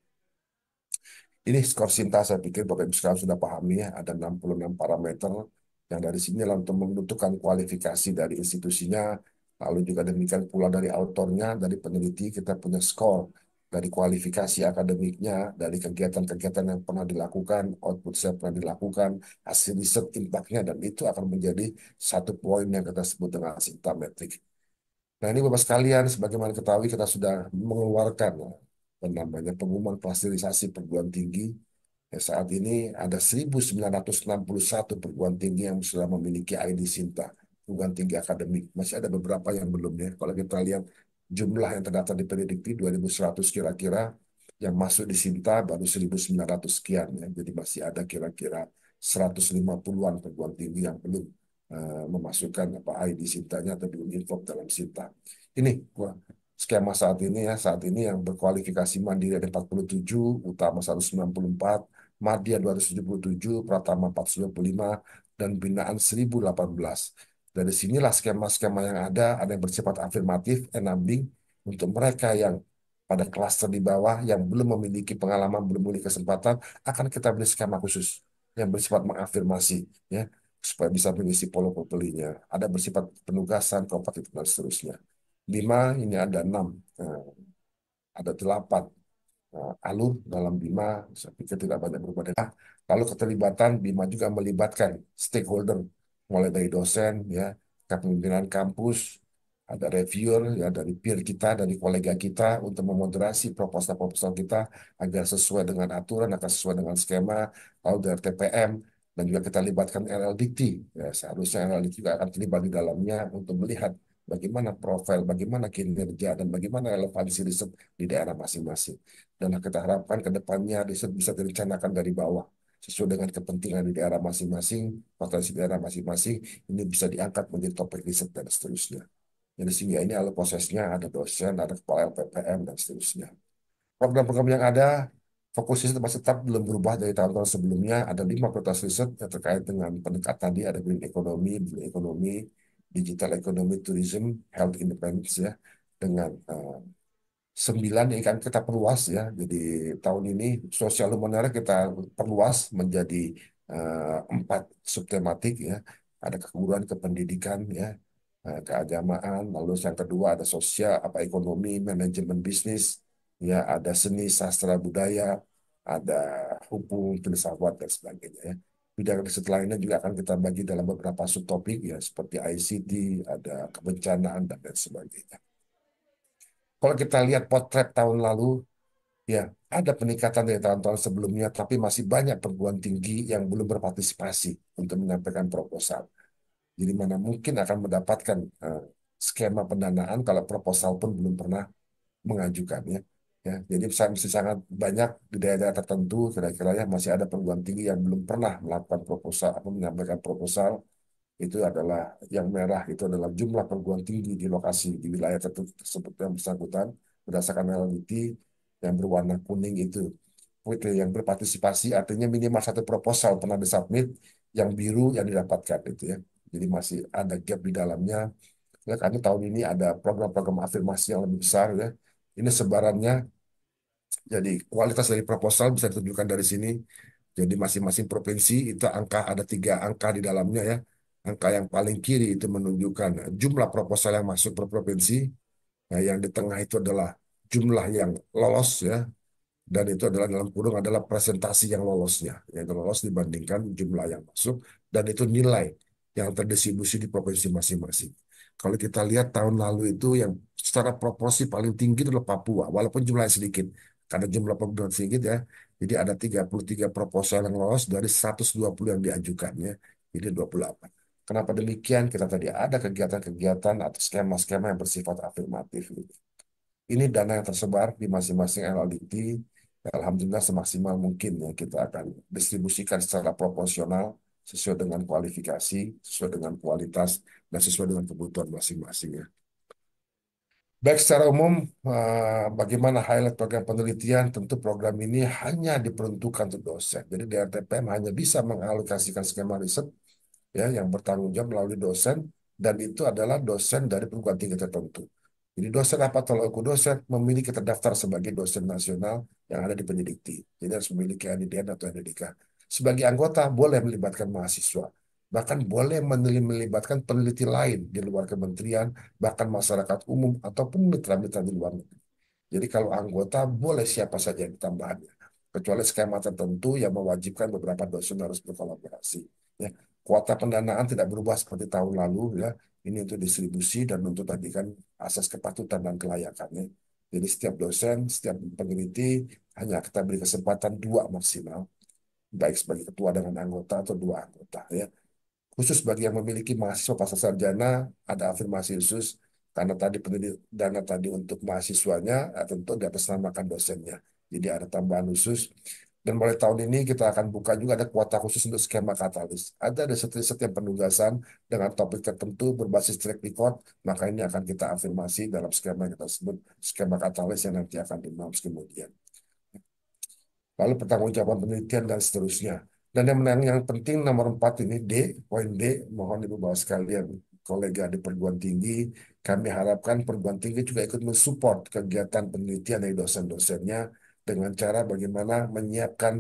Ini skor Sinta saya pikir Bapak Ibu sekarang sudah pahami ya, ada 66 parameter yang dari sini untuk membutuhkan kualifikasi dari institusinya, lalu juga demikian pula dari autornya, dari peneliti kita punya skor dari kualifikasi akademiknya, dari kegiatan-kegiatan yang pernah dilakukan, output yang pernah dilakukan, hasil riset impact-nya, dan itu akan menjadi satu poin yang kita sebut dengan metrik. Nah ini Bapak sekalian, sebagaimana ketahui kita sudah mengeluarkan ya, namanya pengumuman fasilitasi perguruan tinggi ya saat ini ada 1.961 perguruan tinggi yang sudah memiliki ID Sinta, perguruan tinggi akademik. Masih ada beberapa yang belum ya. Kalau kita lihat jumlah yang terdaftar di Pendidikti 2.100 kira-kira, yang masuk di Sinta baru 1.900 sekian ya. Jadi masih ada kira-kira 150-an perguruan tinggi yang belum uh, memasukkan apa ID Sintanya atau belum info dalam Sinta. Ini gua skema saat ini ya, saat ini yang berkualifikasi mandiri ada 47, utama 194, Madya 277, Pratama 425, dan Binaan 1018. Dari sinilah skema-skema yang ada, ada yang bersifat afirmatif, enabling, untuk mereka yang pada klaster di bawah yang belum memiliki pengalaman, belum memiliki kesempatan, akan kita beri skema khusus yang bersifat mengafirmasi, ya supaya bisa mengisi pembelinya. Ada bersifat penugasan, kompetitif dan seterusnya. Lima, ini ada enam, nah, ada delapan, Eh, alur dalam BIMA, saya pikir tidak banyak berubah. Nah, lalu keterlibatan BIMA juga melibatkan stakeholder, mulai dari dosen, ya, kepemimpinan kampus, ada reviewer ya dari peer kita, dari kolega kita untuk memoderasi proposal-proposal kita agar sesuai dengan aturan, agar sesuai dengan skema, lalu dari TPM dan juga kita libatkan LLDT. Ya, seharusnya LLDT juga akan terlibat di dalamnya untuk melihat bagaimana profil, bagaimana kinerja, dan bagaimana relevansi riset di daerah masing-masing. Dan kita harapkan ke depannya riset bisa direncanakan dari bawah sesuai dengan kepentingan di daerah masing-masing, potensi daerah masing-masing, ini bisa diangkat menjadi topik riset dan seterusnya. Jadi sehingga ini ada prosesnya, ada dosen, ada kepala LPPM, dan seterusnya. Program-program yang ada, fokus riset masih tetap belum berubah dari tahun-tahun sebelumnya. Ada lima prioritas riset yang terkait dengan pendekatan tadi, ada green economy, blue economy, digital economy tourism health independence ya dengan eh, sembilan yang akan kita perluas ya jadi tahun ini sosial humaniora kita perluas menjadi eh, empat subtematik ya ada keguruan kependidikan ya eh, keagamaan lalu yang kedua ada sosial apa ekonomi manajemen bisnis ya ada seni sastra budaya ada hukum filsafat dan sebagainya ya bidang riset lainnya juga akan kita bagi dalam beberapa subtopik ya seperti ICT, ada kebencanaan dan lain sebagainya. Kalau kita lihat potret tahun lalu, ya ada peningkatan dari tahun-tahun sebelumnya, tapi masih banyak perguruan tinggi yang belum berpartisipasi untuk menyampaikan proposal. Jadi mana mungkin akan mendapatkan uh, skema pendanaan kalau proposal pun belum pernah mengajukannya Ya, jadi masih sangat banyak di daerah-daerah tertentu kira-kira ya masih ada perguruan tinggi yang belum pernah melakukan proposal atau menyampaikan proposal itu adalah yang merah itu adalah jumlah perguruan tinggi di lokasi di wilayah tertentu tersebut yang bersangkutan berdasarkan reality yang berwarna kuning itu yang berpartisipasi artinya minimal satu proposal pernah disubmit yang biru yang didapatkan itu ya jadi masih ada gap di dalamnya ya, karena tahun ini ada program-program afirmasi yang lebih besar ya ini sebarannya jadi kualitas dari proposal bisa ditunjukkan dari sini. Jadi masing-masing provinsi itu angka ada tiga angka di dalamnya ya. Angka yang paling kiri itu menunjukkan jumlah proposal yang masuk per provinsi. Nah, yang di tengah itu adalah jumlah yang lolos ya. Dan itu adalah dalam kurung adalah presentasi yang lolosnya. Yang lolos dibandingkan jumlah yang masuk. Dan itu nilai yang terdistribusi di provinsi masing-masing. Kalau kita lihat tahun lalu itu yang secara proporsi paling tinggi adalah Papua. Walaupun jumlahnya sedikit karena jumlah pemohon sedikit ya. Jadi ada 33 proposal yang lolos dari 120 yang diajukannya, jadi 28. Kenapa demikian? Kita tadi ada kegiatan-kegiatan atau skema-skema yang bersifat afirmatif. Gitu. Ini dana yang tersebar di masing-masing LLDT. Alhamdulillah semaksimal mungkin ya kita akan distribusikan secara proporsional sesuai dengan kualifikasi, sesuai dengan kualitas, dan sesuai dengan kebutuhan masing-masing ya. Baik secara umum, eh, bagaimana highlight program penelitian, tentu program ini hanya diperuntukkan untuk dosen. Jadi DRTPM hanya bisa mengalokasikan skema riset ya, yang bertanggung jawab melalui dosen, dan itu adalah dosen dari perguruan tinggi tertentu. Jadi dosen apa tolak dosen memiliki terdaftar sebagai dosen nasional yang ada di pendidikti. Jadi harus memiliki NIDN atau NIDK. Sebagai anggota boleh melibatkan mahasiswa bahkan boleh melibatkan peneliti lain di luar kementerian, bahkan masyarakat umum ataupun mitra-mitra di luar negeri. Jadi kalau anggota boleh siapa saja yang ditambahannya kecuali skema tertentu yang mewajibkan beberapa dosen harus berkolaborasi. Ya, kuota pendanaan tidak berubah seperti tahun lalu ya. Ini untuk distribusi dan untuk tadi kan asas kepatutan dan kelayakannya. Jadi setiap dosen, setiap peneliti hanya kita beri kesempatan dua maksimal, baik sebagai ketua dengan anggota atau dua anggota ya. Khusus bagi yang memiliki mahasiswa pasca sarjana, ada afirmasi khusus karena tadi pendidik dana tadi untuk mahasiswanya eh, tentu di atas namakan dosennya. Jadi ada tambahan khusus. Dan mulai tahun ini kita akan buka juga ada kuota khusus untuk skema katalis. Ada ada setiap penugasan dengan topik tertentu berbasis track record, maka ini akan kita afirmasi dalam skema yang kita sebut skema katalis yang nanti akan dimaksud kemudian. Lalu pertanggungjawaban penelitian dan seterusnya dan yang menang yang penting nomor 4 ini D, poin D, mohon Ibu bawa sekalian kolega di perguruan tinggi, kami harapkan perguruan tinggi juga ikut mensupport kegiatan penelitian dari dosen-dosennya dengan cara bagaimana menyiapkan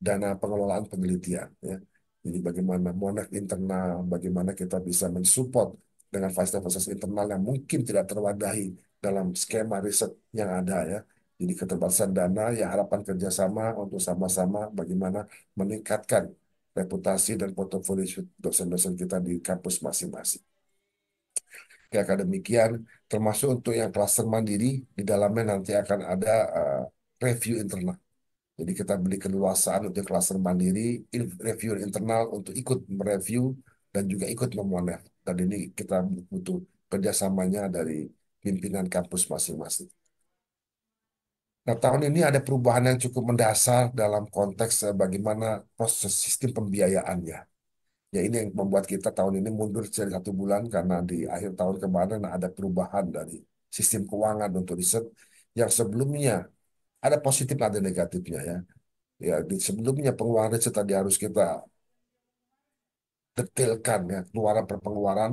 dana pengelolaan penelitian. Ya. Jadi bagaimana monek internal, bagaimana kita bisa mensupport dengan fasilitas-fasilitas internal yang mungkin tidak terwadahi dalam skema riset yang ada ya jadi keterbatasan dana ya harapan kerjasama untuk sama-sama bagaimana meningkatkan reputasi dan portofolio dosen-dosen kita di kampus masing-masing. Ya, akademikian demikian, termasuk untuk yang klaster mandiri, di dalamnya nanti akan ada uh, review internal. Jadi kita beri keleluasaan untuk klaster mandiri, review internal untuk ikut mereview dan juga ikut memonitor. Dan ini kita butuh kerjasamanya dari pimpinan kampus masing-masing. Nah, tahun ini ada perubahan yang cukup mendasar dalam konteks eh, bagaimana proses sistem pembiayaannya. Ya, ini yang membuat kita tahun ini mundur dari satu bulan karena di akhir tahun kemarin ada perubahan dari sistem keuangan untuk riset yang sebelumnya ada positif ada negatifnya ya. Ya, di sebelumnya pengeluaran riset tadi harus kita detailkan ya, keluaran per pengeluaran.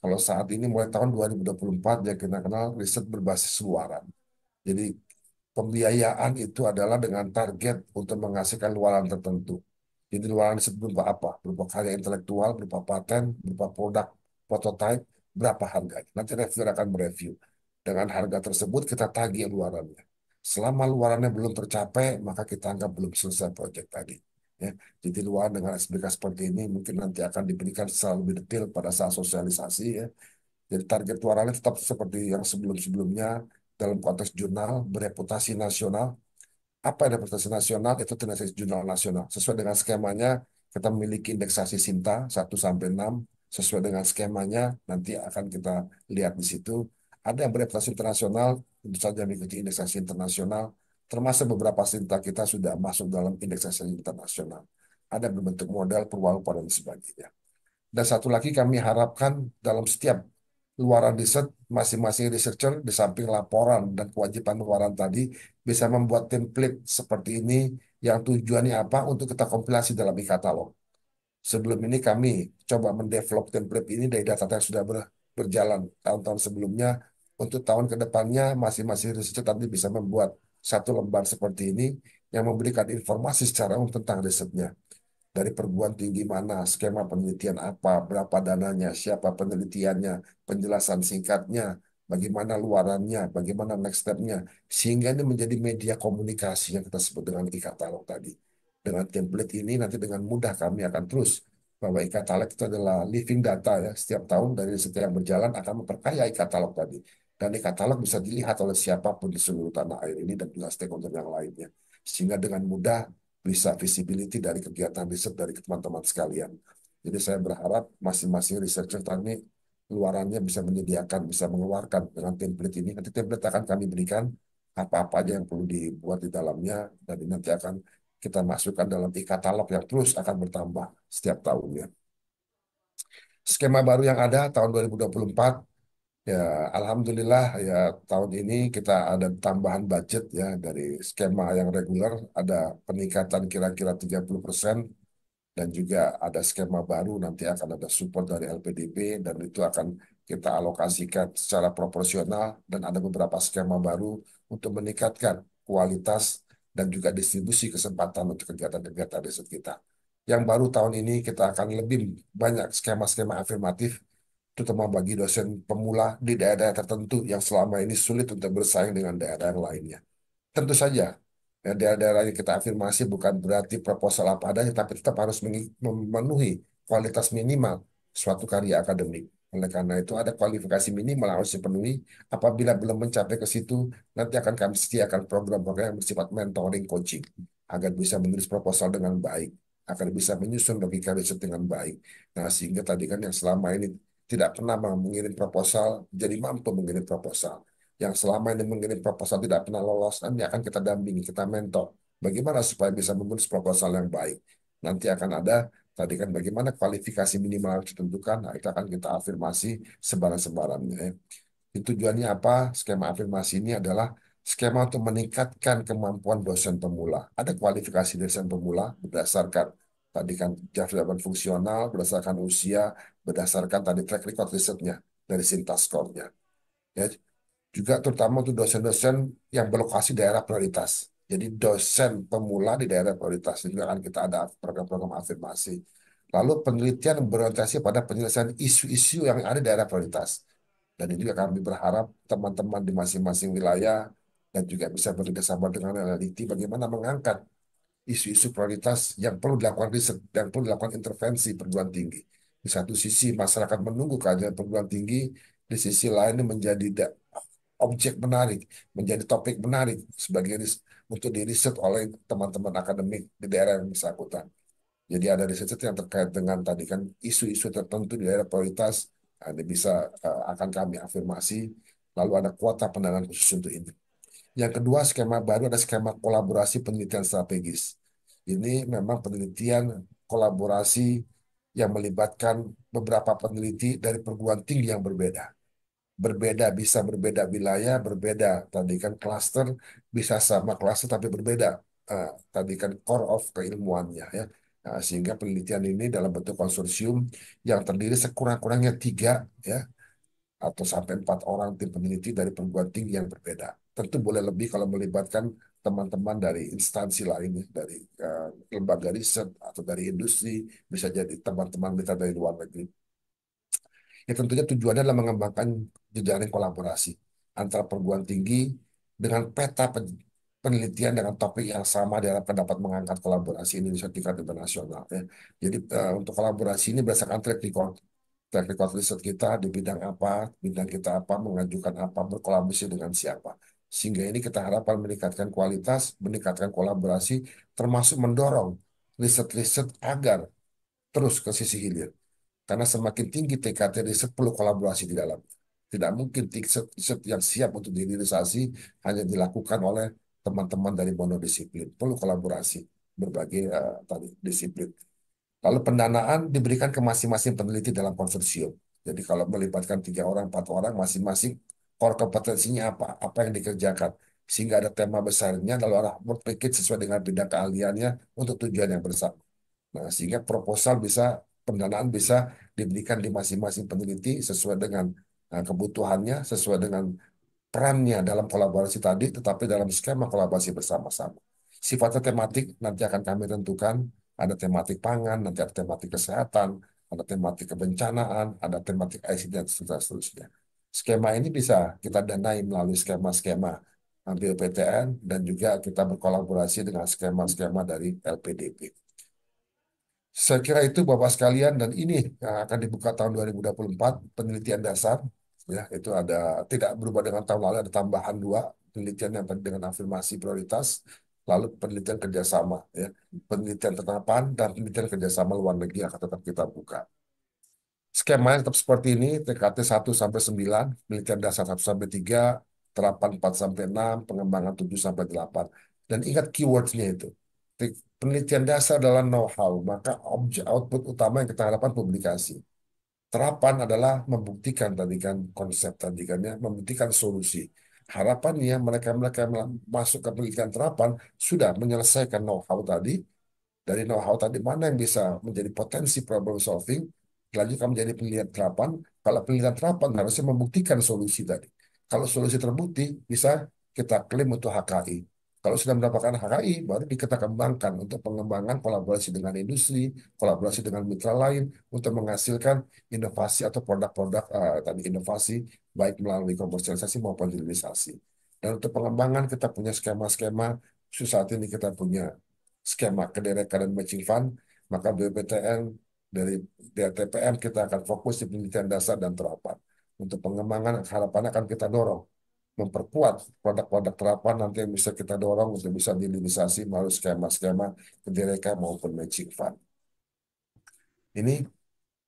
Kalau saat ini mulai tahun 2024 ya kita kenal riset berbasis keluaran Jadi pembiayaan itu adalah dengan target untuk menghasilkan luaran tertentu. Jadi luaran disebut berupa apa? Berupa karya intelektual, berupa paten, berupa produk, prototype, berapa harga? Nanti reviewer akan mereview. Dengan harga tersebut kita tagih luarannya. Selama luarannya belum tercapai, maka kita anggap belum selesai proyek tadi. Ya, jadi luaran dengan SBK seperti ini mungkin nanti akan diberikan secara lebih detail pada saat sosialisasi. Ya. Jadi target luarannya tetap seperti yang sebelum-sebelumnya, dalam konteks jurnal bereputasi nasional. Apa yang reputasi nasional? Itu tendensi jurnal nasional. Sesuai dengan skemanya, kita memiliki indeksasi Sinta 1 sampai 6 sesuai dengan skemanya nanti akan kita lihat di situ. Ada yang bereputasi internasional, tentu saja mengikuti indeksasi internasional, termasuk beberapa Sinta kita sudah masuk dalam indeksasi internasional. Ada berbentuk modal, perwarupa, dan sebagainya. Dan satu lagi kami harapkan dalam setiap luaran riset masing-masing researcher di samping laporan dan kewajiban luaran tadi bisa membuat template seperti ini yang tujuannya apa untuk kita kompilasi dalam e-katalog. Sebelum ini kami coba mendevelop template ini dari data yang sudah berjalan tahun-tahun sebelumnya untuk tahun kedepannya masing-masing researcher tadi bisa membuat satu lembar seperti ini yang memberikan informasi secara umum tentang risetnya dari perguruan tinggi mana, skema penelitian apa, berapa dananya, siapa penelitiannya, penjelasan singkatnya, bagaimana luarannya, bagaimana next step sehingga ini menjadi media komunikasi yang kita sebut dengan e-katalog tadi. Dengan template ini nanti dengan mudah kami akan terus bahwa e-katalog itu adalah living data ya, setiap tahun dari setiap yang berjalan akan memperkaya e-katalog tadi. Dan e-katalog bisa dilihat oleh siapapun di seluruh tanah air ini dan juga stakeholder yang lainnya. Sehingga dengan mudah bisa visibility dari kegiatan riset dari teman-teman sekalian. Jadi saya berharap masing-masing researcher tadi keluarannya bisa menyediakan, bisa mengeluarkan dengan template ini. Nanti template akan kami berikan apa-apa aja yang perlu dibuat di dalamnya dan nanti akan kita masukkan dalam e-katalog yang terus akan bertambah setiap tahunnya. Skema baru yang ada tahun 2024 Ya, alhamdulillah ya tahun ini kita ada tambahan budget ya dari skema yang reguler ada peningkatan kira-kira 30% dan juga ada skema baru nanti akan ada support dari LPDP dan itu akan kita alokasikan secara proporsional dan ada beberapa skema baru untuk meningkatkan kualitas dan juga distribusi kesempatan untuk kegiatan-kegiatan riset kita. Yang baru tahun ini kita akan lebih banyak skema-skema afirmatif terutama bagi dosen pemula di daerah-daerah tertentu yang selama ini sulit untuk bersaing dengan daerah yang lainnya. Tentu saja, ya, daerah-daerah yang kita afirmasi bukan berarti proposal apa adanya, tapi tetap harus memenuhi kualitas minimal suatu karya akademik. Oleh karena itu ada kualifikasi minimal harus dipenuhi. Apabila belum mencapai ke situ, nanti akan kami sediakan program-program yang bersifat mentoring coaching agar bisa menulis proposal dengan baik, akan bisa menyusun logika riset dengan baik. Nah, sehingga tadi kan yang selama ini tidak pernah mengirim proposal, jadi mampu mengirim proposal. Yang selama ini mengirim proposal tidak pernah lolos, nanti akan kita dampingi, kita mentor. Bagaimana supaya bisa membuat proposal yang baik. Nanti akan ada, tadi kan bagaimana kualifikasi minimal ditentukan, nah itu akan kita afirmasi sebarang-sebarangnya. Ya. Tujuannya apa? Skema afirmasi ini adalah skema untuk meningkatkan kemampuan dosen pemula. Ada kualifikasi dosen pemula berdasarkan tadi kan jawaban fungsional berdasarkan usia, berdasarkan tadi track record risetnya dari sintas nya Ya, juga terutama untuk dosen-dosen yang berlokasi daerah prioritas. Jadi dosen pemula di daerah prioritas juga akan kita ada program-program afirmasi. Lalu penelitian berorientasi pada penyelesaian isu-isu yang ada di daerah prioritas. Dan ini juga kami berharap teman-teman di masing-masing wilayah dan juga bisa bekerja dengan analiti bagaimana mengangkat isu-isu prioritas yang perlu dilakukan riset dan perlu dilakukan intervensi perguruan tinggi. Di satu sisi masyarakat menunggu kehadiran perguruan tinggi, di sisi lain menjadi objek menarik, menjadi topik menarik sebagai untuk di oleh teman-teman akademik di daerah yang bersangkutan. Jadi ada riset yang terkait dengan tadi kan isu-isu tertentu di daerah prioritas, ada nah, bisa eh, akan kami afirmasi, lalu ada kuota pendanaan khusus untuk ini. Yang kedua, skema baru ada skema kolaborasi penelitian strategis. Ini memang penelitian kolaborasi yang melibatkan beberapa peneliti dari perguruan tinggi yang berbeda. Berbeda, bisa berbeda wilayah, berbeda. Tadi kan klaster, bisa sama klaster tapi berbeda. Uh, tadi kan core of keilmuannya ya. Nah, sehingga penelitian ini dalam bentuk konsorsium yang terdiri sekurang-kurangnya tiga ya atau sampai empat orang tim peneliti dari perguruan tinggi yang berbeda. Tentu boleh lebih kalau melibatkan teman-teman dari instansi lain, ya, dari uh, lembaga riset atau dari industri, bisa jadi teman-teman kita dari luar negeri. Ya tentunya tujuannya adalah mengembangkan jejaring kolaborasi antara perguruan tinggi dengan peta penelitian dengan topik yang sama dalam pendapat mengangkat kolaborasi Indonesia tingkat internasional. Ya. Jadi uh, untuk kolaborasi ini berdasarkan track record track record riset kita di bidang apa, bidang kita apa, mengajukan apa, berkolaborasi dengan siapa. Sehingga ini kita harapkan meningkatkan kualitas, meningkatkan kolaborasi, termasuk mendorong riset-riset agar terus ke sisi hilir. Karena semakin tinggi TKT riset perlu kolaborasi di dalam. Tidak mungkin riset yang siap untuk dihilirisasi hanya dilakukan oleh teman-teman dari monodisiplin. Perlu kolaborasi berbagai uh, tadi disiplin. Lalu pendanaan diberikan ke masing-masing peneliti dalam konsorsium. Jadi kalau melibatkan tiga orang, empat orang, masing-masing core kompetensinya apa, apa yang dikerjakan. Sehingga ada tema besarnya, lalu arah berpikir sesuai dengan bidang keahliannya untuk tujuan yang bersama. Nah, sehingga proposal bisa, pendanaan bisa diberikan di masing-masing peneliti sesuai dengan eh, kebutuhannya, sesuai dengan perannya dalam kolaborasi tadi, tetapi dalam skema kolaborasi bersama-sama. Sifatnya tematik nanti akan kami tentukan, ada tematik pangan, nanti ada tematik kesehatan, ada tematik kebencanaan, ada tematik ICD, dan seterusnya skema ini bisa kita danai melalui skema-skema ambil PTN dan juga kita berkolaborasi dengan skema-skema dari LPDP. Saya kira itu Bapak sekalian dan ini yang akan dibuka tahun 2024 penelitian dasar ya itu ada tidak berubah dengan tahun lalu ada tambahan dua penelitian yang dengan afirmasi prioritas lalu penelitian kerjasama ya penelitian tetapan dan penelitian kerjasama luar negeri akan tetap kita buka skemanya tetap seperti ini, TKT 1 sampai 9, penelitian dasar 1 sampai 3, terapan 4 sampai 6, pengembangan 7 sampai 8. Dan ingat keywordsnya itu. Penelitian dasar adalah know-how, maka objek output utama yang kita harapkan publikasi. Terapan adalah membuktikan tadi kan konsep tadi kan ya, membuktikan solusi. Harapannya mereka-mereka yang masuk ke penelitian terapan sudah menyelesaikan know-how tadi. Dari know-how tadi mana yang bisa menjadi potensi problem solving, Lanjutkan menjadi penelitian terapan. Kalau penelitian terapan harusnya membuktikan solusi tadi. Kalau solusi terbukti, bisa kita klaim untuk HKI. Kalau sudah mendapatkan HKI, baru kita kembangkan untuk pengembangan kolaborasi dengan industri, kolaborasi dengan mitra lain, untuk menghasilkan inovasi atau produk-produk uh, tadi inovasi, baik melalui komersialisasi maupun hilirisasi. Dan untuk pengembangan kita punya skema-skema, saat ini kita punya skema kederekan dan matching fund, maka BPTN dari DTPM kita akan fokus di penelitian dasar dan terapan. Untuk pengembangan harapan akan kita dorong, memperkuat produk-produk terapan nanti yang bisa kita dorong untuk bisa dilinisasi melalui skema-skema kedireka maupun matching fund. Ini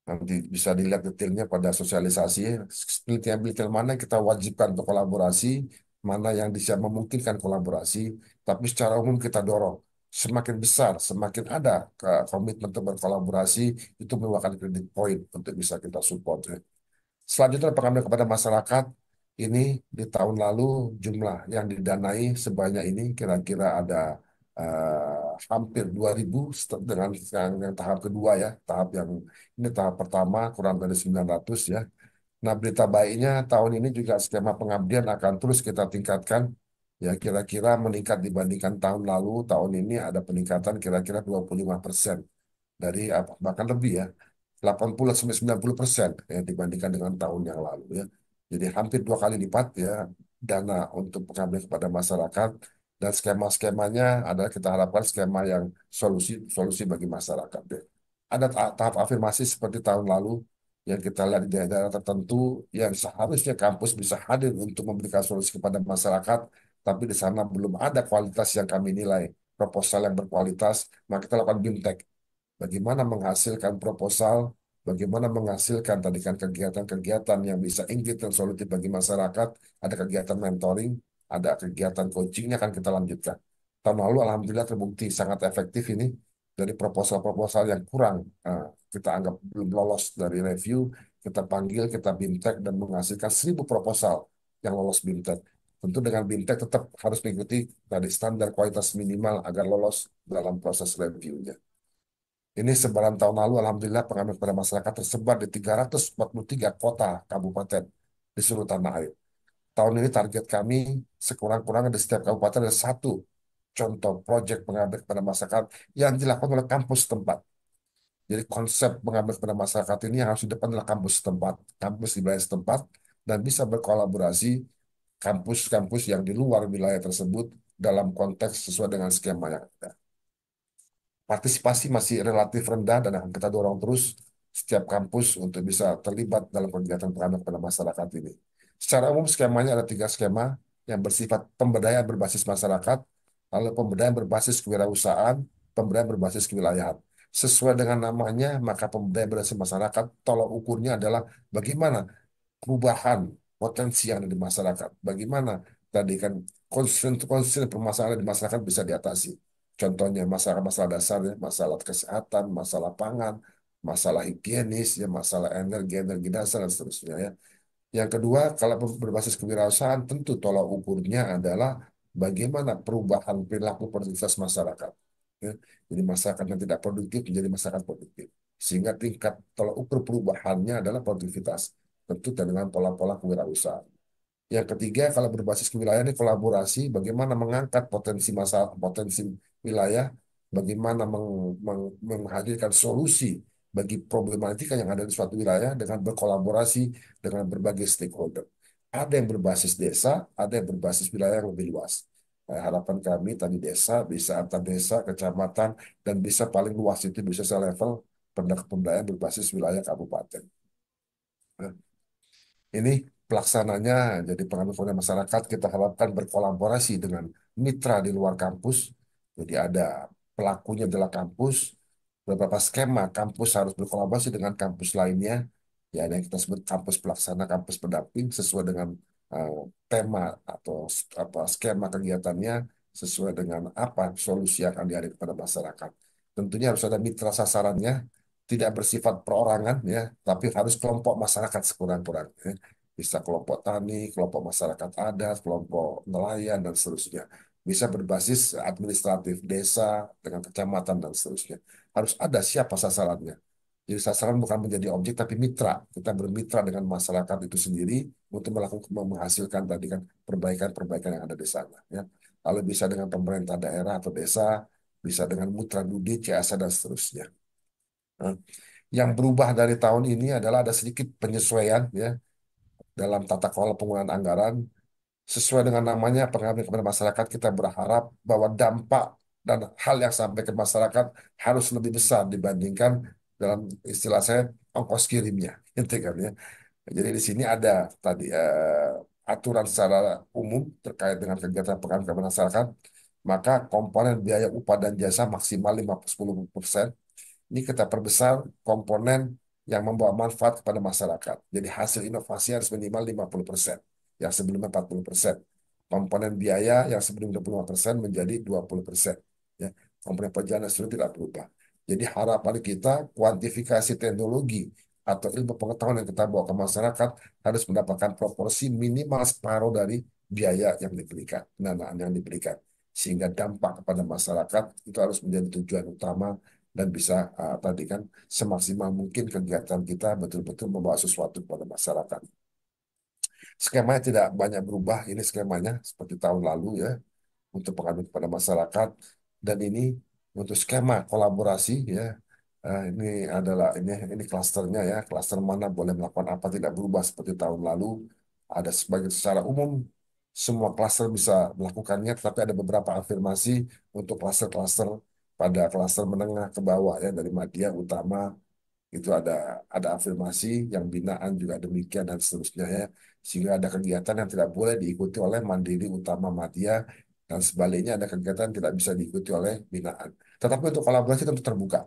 nanti bisa dilihat detailnya pada sosialisasi penelitian-penelitian mana kita wajibkan untuk kolaborasi mana yang bisa memungkinkan kolaborasi tapi secara umum kita dorong semakin besar, semakin ada komitmen untuk berkolaborasi, itu merupakan kredit poin untuk bisa kita support. Ya. Selanjutnya pengambilan kepada masyarakat, ini di tahun lalu jumlah yang didanai sebanyak ini kira-kira ada uh, hampir 2000 dengan yang, yang tahap kedua ya, tahap yang ini tahap pertama kurang dari 900 ya. Nah, berita baiknya tahun ini juga skema pengabdian akan terus kita tingkatkan ya kira-kira meningkat dibandingkan tahun lalu tahun ini ada peningkatan kira-kira 25 persen dari bahkan lebih ya 80 sampai 90 persen ya dibandingkan dengan tahun yang lalu ya jadi hampir dua kali lipat ya dana untuk pengambil kepada masyarakat dan skema-skemanya adalah kita harapkan skema yang solusi solusi bagi masyarakat ya. ada tahap afirmasi seperti tahun lalu yang kita lihat di daerah-daerah tertentu yang seharusnya kampus bisa hadir untuk memberikan solusi kepada masyarakat tapi di sana belum ada kualitas yang kami nilai, proposal yang berkualitas, maka kita lakukan BIMTEK. Bagaimana menghasilkan proposal, bagaimana menghasilkan tadi kan kegiatan-kegiatan yang bisa engage dan solutif bagi masyarakat, ada kegiatan mentoring, ada kegiatan coachingnya akan kita lanjutkan. Tahun lalu alhamdulillah terbukti sangat efektif ini dari proposal-proposal yang kurang nah, kita anggap belum lolos dari review, kita panggil, kita bimtek dan menghasilkan seribu proposal yang lolos bimtek Tentu dengan bintek tetap harus mengikuti tadi standar kualitas minimal agar lolos dalam proses reviewnya. Ini sebaran tahun lalu, Alhamdulillah pengambil pada masyarakat tersebar di 343 kota kabupaten di seluruh tanah air. Tahun ini target kami sekurang-kurangnya di setiap kabupaten ada satu contoh proyek pengambil kepada masyarakat yang dilakukan oleh kampus tempat. Jadi konsep mengambil kepada masyarakat ini yang harus di depan adalah kampus tempat, kampus di wilayah tempat dan bisa berkolaborasi kampus-kampus yang di luar wilayah tersebut dalam konteks sesuai dengan skema yang ada. Partisipasi masih relatif rendah dan akan kita dorong terus setiap kampus untuk bisa terlibat dalam kegiatan terhadap pada masyarakat ini. Secara umum skemanya ada tiga skema yang bersifat pemberdayaan berbasis masyarakat, lalu pemberdayaan berbasis kewirausahaan, pemberdayaan berbasis kewilayahan. Sesuai dengan namanya, maka pemberdayaan berbasis masyarakat tolok ukurnya adalah bagaimana perubahan potensi yang ada di masyarakat. Bagaimana tadi kan konsen-konsen permasalahan di masyarakat bisa diatasi. Contohnya masalah-masalah dasar, masalah kesehatan, masalah pangan, masalah higienis, ya, masalah energi, energi dasar, dan seterusnya. Ya. Yang kedua, kalau berbasis kewirausahaan, tentu tolak ukurnya adalah bagaimana perubahan perilaku produktivitas masyarakat. Ya. Jadi masyarakat yang tidak produktif menjadi masyarakat produktif. Sehingga tingkat tolak ukur perubahannya adalah produktivitas tentu dengan pola-pola kewirausahaan. Yang ketiga, kalau berbasis wilayah ini kolaborasi, bagaimana mengangkat potensi masalah, potensi wilayah, bagaimana meng, meng, menghadirkan solusi bagi problematika yang ada di suatu wilayah dengan berkolaborasi dengan berbagai stakeholder. Ada yang berbasis desa, ada yang berbasis wilayah yang lebih luas. Nah, harapan kami tadi desa, bisa antar desa, kecamatan, dan bisa paling luas itu bisa selevel pendek pemberdayaan berbasis wilayah kabupaten. Nah, ini pelaksananya jadi pengambil kepada masyarakat kita harapkan berkolaborasi dengan mitra di luar kampus. Jadi ada pelakunya adalah kampus, beberapa skema kampus harus berkolaborasi dengan kampus lainnya. Ya, yang kita sebut kampus pelaksana, kampus pendamping sesuai dengan uh, tema atau apa skema kegiatannya sesuai dengan apa solusi yang akan dihadapi kepada masyarakat. Tentunya harus ada mitra sasarannya, tidak bersifat perorangan ya, tapi harus kelompok masyarakat sekurang-kurangnya. Bisa kelompok tani, kelompok masyarakat adat, kelompok nelayan dan seterusnya. Bisa berbasis administratif desa dengan kecamatan dan seterusnya. Harus ada siapa sasarannya. Jadi sasaran bukan menjadi objek tapi mitra. Kita bermitra dengan masyarakat itu sendiri untuk melakukan menghasilkan tadi kan perbaikan-perbaikan yang ada di sana. Ya. Lalu bisa dengan pemerintah daerah atau desa, bisa dengan mitra dudi, CSA dan seterusnya. Eh, yang berubah dari tahun ini adalah ada sedikit penyesuaian ya dalam tata kelola penggunaan anggaran sesuai dengan namanya pengambil kepada masyarakat kita berharap bahwa dampak dan hal yang sampai ke masyarakat harus lebih besar dibandingkan dalam istilah saya ongkos kirimnya [laughs] gitu kan ya jadi di sini ada tadi uh, aturan secara umum terkait dengan kegiatan pengambil kepada masyarakat maka komponen biaya upah dan jasa maksimal 50 persen ini kita perbesar komponen yang membawa manfaat kepada masyarakat. Jadi hasil inovasi harus minimal 50%, yang sebelumnya 40%. Komponen biaya yang sebelumnya 25% menjadi 20%. Ya. Komponen perjalanan sudah tidak berubah. Jadi harapan kita kuantifikasi teknologi atau ilmu pengetahuan yang kita bawa ke masyarakat harus mendapatkan proporsi minimal separuh dari biaya yang diberikan, pendanaan yang diberikan. Sehingga dampak kepada masyarakat itu harus menjadi tujuan utama dan bisa uh, tadi kan semaksimal mungkin kegiatan kita betul-betul membawa sesuatu kepada masyarakat. Skemanya tidak banyak berubah, ini skemanya seperti tahun lalu ya, untuk pengaduan kepada masyarakat, dan ini untuk skema kolaborasi ya, uh, ini adalah ini ini klasternya ya, klaster mana boleh melakukan apa tidak berubah seperti tahun lalu, ada sebagai secara umum semua klaster bisa melakukannya, tetapi ada beberapa afirmasi untuk klaster-klaster pada klaster menengah ke bawah ya dari media utama itu ada ada afirmasi yang binaan juga demikian dan seterusnya ya sehingga ada kegiatan yang tidak boleh diikuti oleh mandiri utama media dan sebaliknya ada kegiatan yang tidak bisa diikuti oleh binaan tetapi untuk kolaborasi tentu terbuka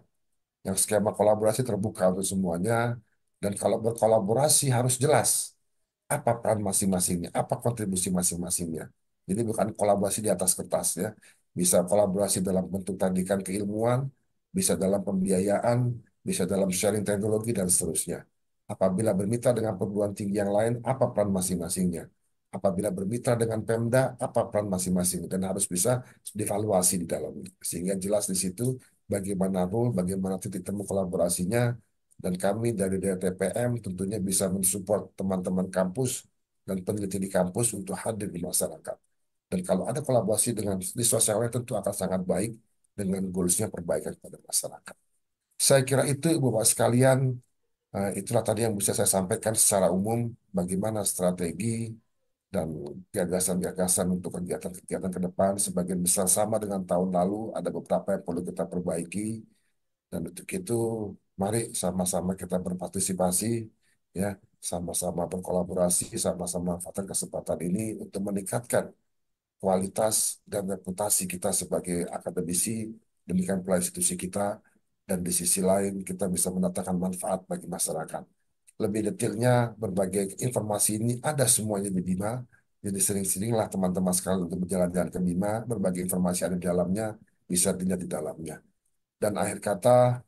yang skema kolaborasi terbuka untuk semuanya dan kalau berkolaborasi harus jelas apa peran masing-masingnya apa kontribusi masing-masingnya jadi bukan kolaborasi di atas kertas ya bisa kolaborasi dalam bentuk tandikan keilmuan, bisa dalam pembiayaan, bisa dalam sharing teknologi, dan seterusnya. Apabila bermitra dengan perguruan tinggi yang lain, apa peran masing-masingnya? Apabila bermitra dengan Pemda, apa peran masing-masing? Dan harus bisa dievaluasi di dalamnya. Sehingga jelas di situ bagaimana role, bagaimana titik temu kolaborasinya, dan kami dari DTPM tentunya bisa mensupport teman-teman kampus dan peneliti di kampus untuk hadir di masyarakat. Dan kalau ada kolaborasi dengan resource yang lain tentu akan sangat baik dengan goalsnya perbaikan kepada masyarakat. Saya kira itu Bapak sekalian, eh, itulah tadi yang bisa saya sampaikan secara umum bagaimana strategi dan gagasan-gagasan untuk kegiatan-kegiatan ke depan sebagian besar sama dengan tahun lalu ada beberapa yang perlu kita perbaiki dan untuk itu mari sama-sama kita berpartisipasi ya sama-sama berkolaborasi sama-sama manfaatkan kesempatan ini untuk meningkatkan kualitas dan reputasi kita sebagai akademisi, demikian pula institusi kita, dan di sisi lain kita bisa mendatangkan manfaat bagi masyarakat. Lebih detailnya, berbagai informasi ini ada semuanya di BIMA, jadi sering-seringlah teman-teman sekalian untuk berjalan-jalan ke BIMA, berbagai informasi ada di dalamnya, bisa dilihat di dalamnya. Dan akhir kata,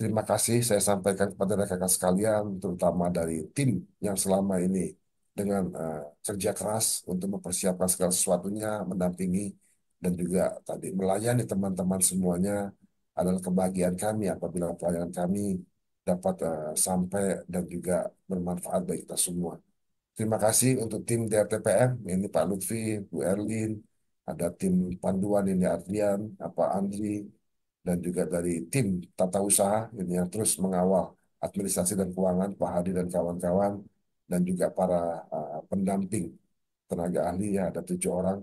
terima kasih saya sampaikan kepada rekan-rekan sekalian, terutama dari tim yang selama ini dengan uh, kerja keras untuk mempersiapkan segala sesuatunya, mendampingi dan juga tadi melayani teman-teman semuanya adalah kebahagiaan kami apabila pelayanan kami dapat uh, sampai dan juga bermanfaat bagi kita semua. Terima kasih untuk tim DRTPM, ini Pak Lutfi, Bu Erlin, ada tim panduan ini Ardian, Pak Andri, dan juga dari tim tata usaha ini yang terus mengawal administrasi dan keuangan, Pak Hadi dan kawan-kawan dan juga para uh, pendamping tenaga ahli ya ada tujuh orang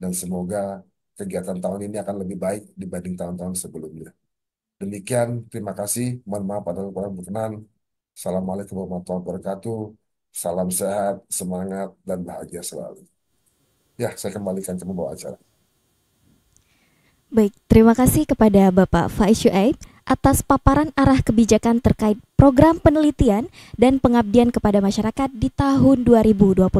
dan semoga kegiatan tahun ini akan lebih baik dibanding tahun-tahun sebelumnya. Demikian, terima kasih. Mohon maaf pada kurang berkenan. Assalamualaikum warahmatullahi wabarakatuh. Salam sehat, semangat, dan bahagia selalu. Ya, saya kembalikan ke pembawa acara. Baik, terima kasih kepada Bapak Faiz Aib atas paparan arah kebijakan terkait Program Penelitian dan Pengabdian kepada Masyarakat di tahun 2024.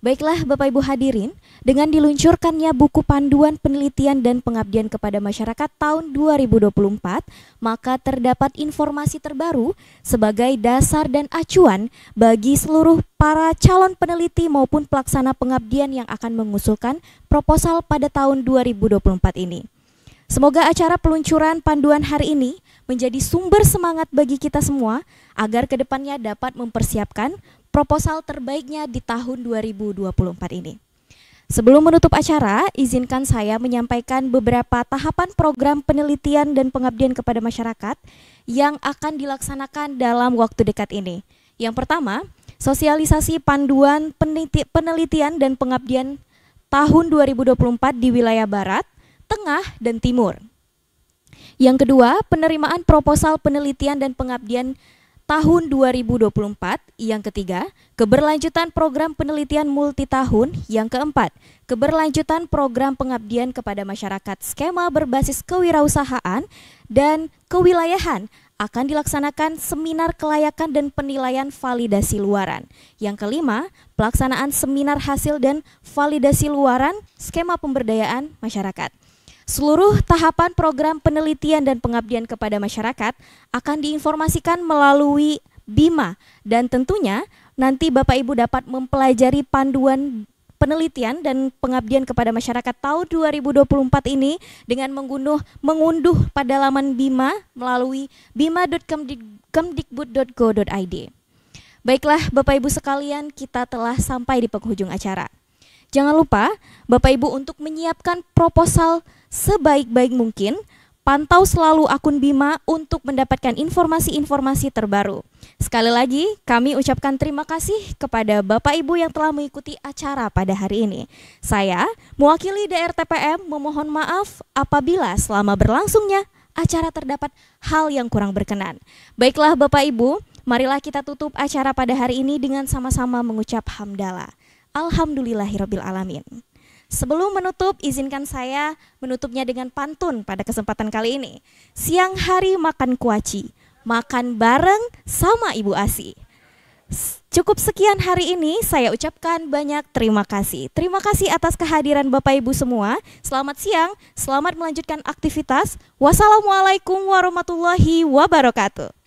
Baiklah Bapak Ibu hadirin, dengan diluncurkannya buku panduan penelitian dan pengabdian kepada masyarakat tahun 2024, maka terdapat informasi terbaru sebagai dasar dan acuan bagi seluruh para calon peneliti maupun pelaksana pengabdian yang akan mengusulkan proposal pada tahun 2024 ini. Semoga acara peluncuran panduan hari ini menjadi sumber semangat bagi kita semua agar kedepannya dapat mempersiapkan proposal terbaiknya di tahun 2024 ini. Sebelum menutup acara, izinkan saya menyampaikan beberapa tahapan program penelitian dan pengabdian kepada masyarakat yang akan dilaksanakan dalam waktu dekat ini. Yang pertama, sosialisasi panduan penelitian dan pengabdian tahun 2024 di wilayah barat, tengah, dan timur. Yang kedua, penerimaan proposal penelitian dan pengabdian tahun 2024. Yang ketiga, keberlanjutan program penelitian multitahun. Yang keempat, keberlanjutan program pengabdian kepada masyarakat skema berbasis kewirausahaan dan kewilayahan akan dilaksanakan seminar kelayakan dan penilaian validasi luaran. Yang kelima, pelaksanaan seminar hasil dan validasi luaran skema pemberdayaan masyarakat. Seluruh tahapan program penelitian dan pengabdian kepada masyarakat akan diinformasikan melalui BIMA dan tentunya nanti Bapak Ibu dapat mempelajari panduan penelitian dan pengabdian kepada masyarakat tahun 2024 ini dengan mengunduh mengunduh pada laman Bima melalui bima.kemdikbud.go.id. Baiklah Bapak Ibu sekalian, kita telah sampai di penghujung acara. Jangan lupa Bapak Ibu untuk menyiapkan proposal sebaik-baik mungkin, pantau selalu akun Bima untuk mendapatkan informasi-informasi terbaru. Sekali lagi, kami ucapkan terima kasih kepada Bapak Ibu yang telah mengikuti acara pada hari ini. Saya, mewakili DRTPM, memohon maaf apabila selama berlangsungnya acara terdapat hal yang kurang berkenan. Baiklah Bapak Ibu, marilah kita tutup acara pada hari ini dengan sama-sama mengucap hamdalah. Alhamdulillahirrabbilalamin. alamin. Sebelum menutup, izinkan saya menutupnya dengan pantun pada kesempatan kali ini. Siang hari makan kuaci, makan bareng sama Ibu Asi. Cukup sekian hari ini saya ucapkan banyak terima kasih. Terima kasih atas kehadiran Bapak Ibu semua. Selamat siang, selamat melanjutkan aktivitas. Wassalamualaikum warahmatullahi wabarakatuh.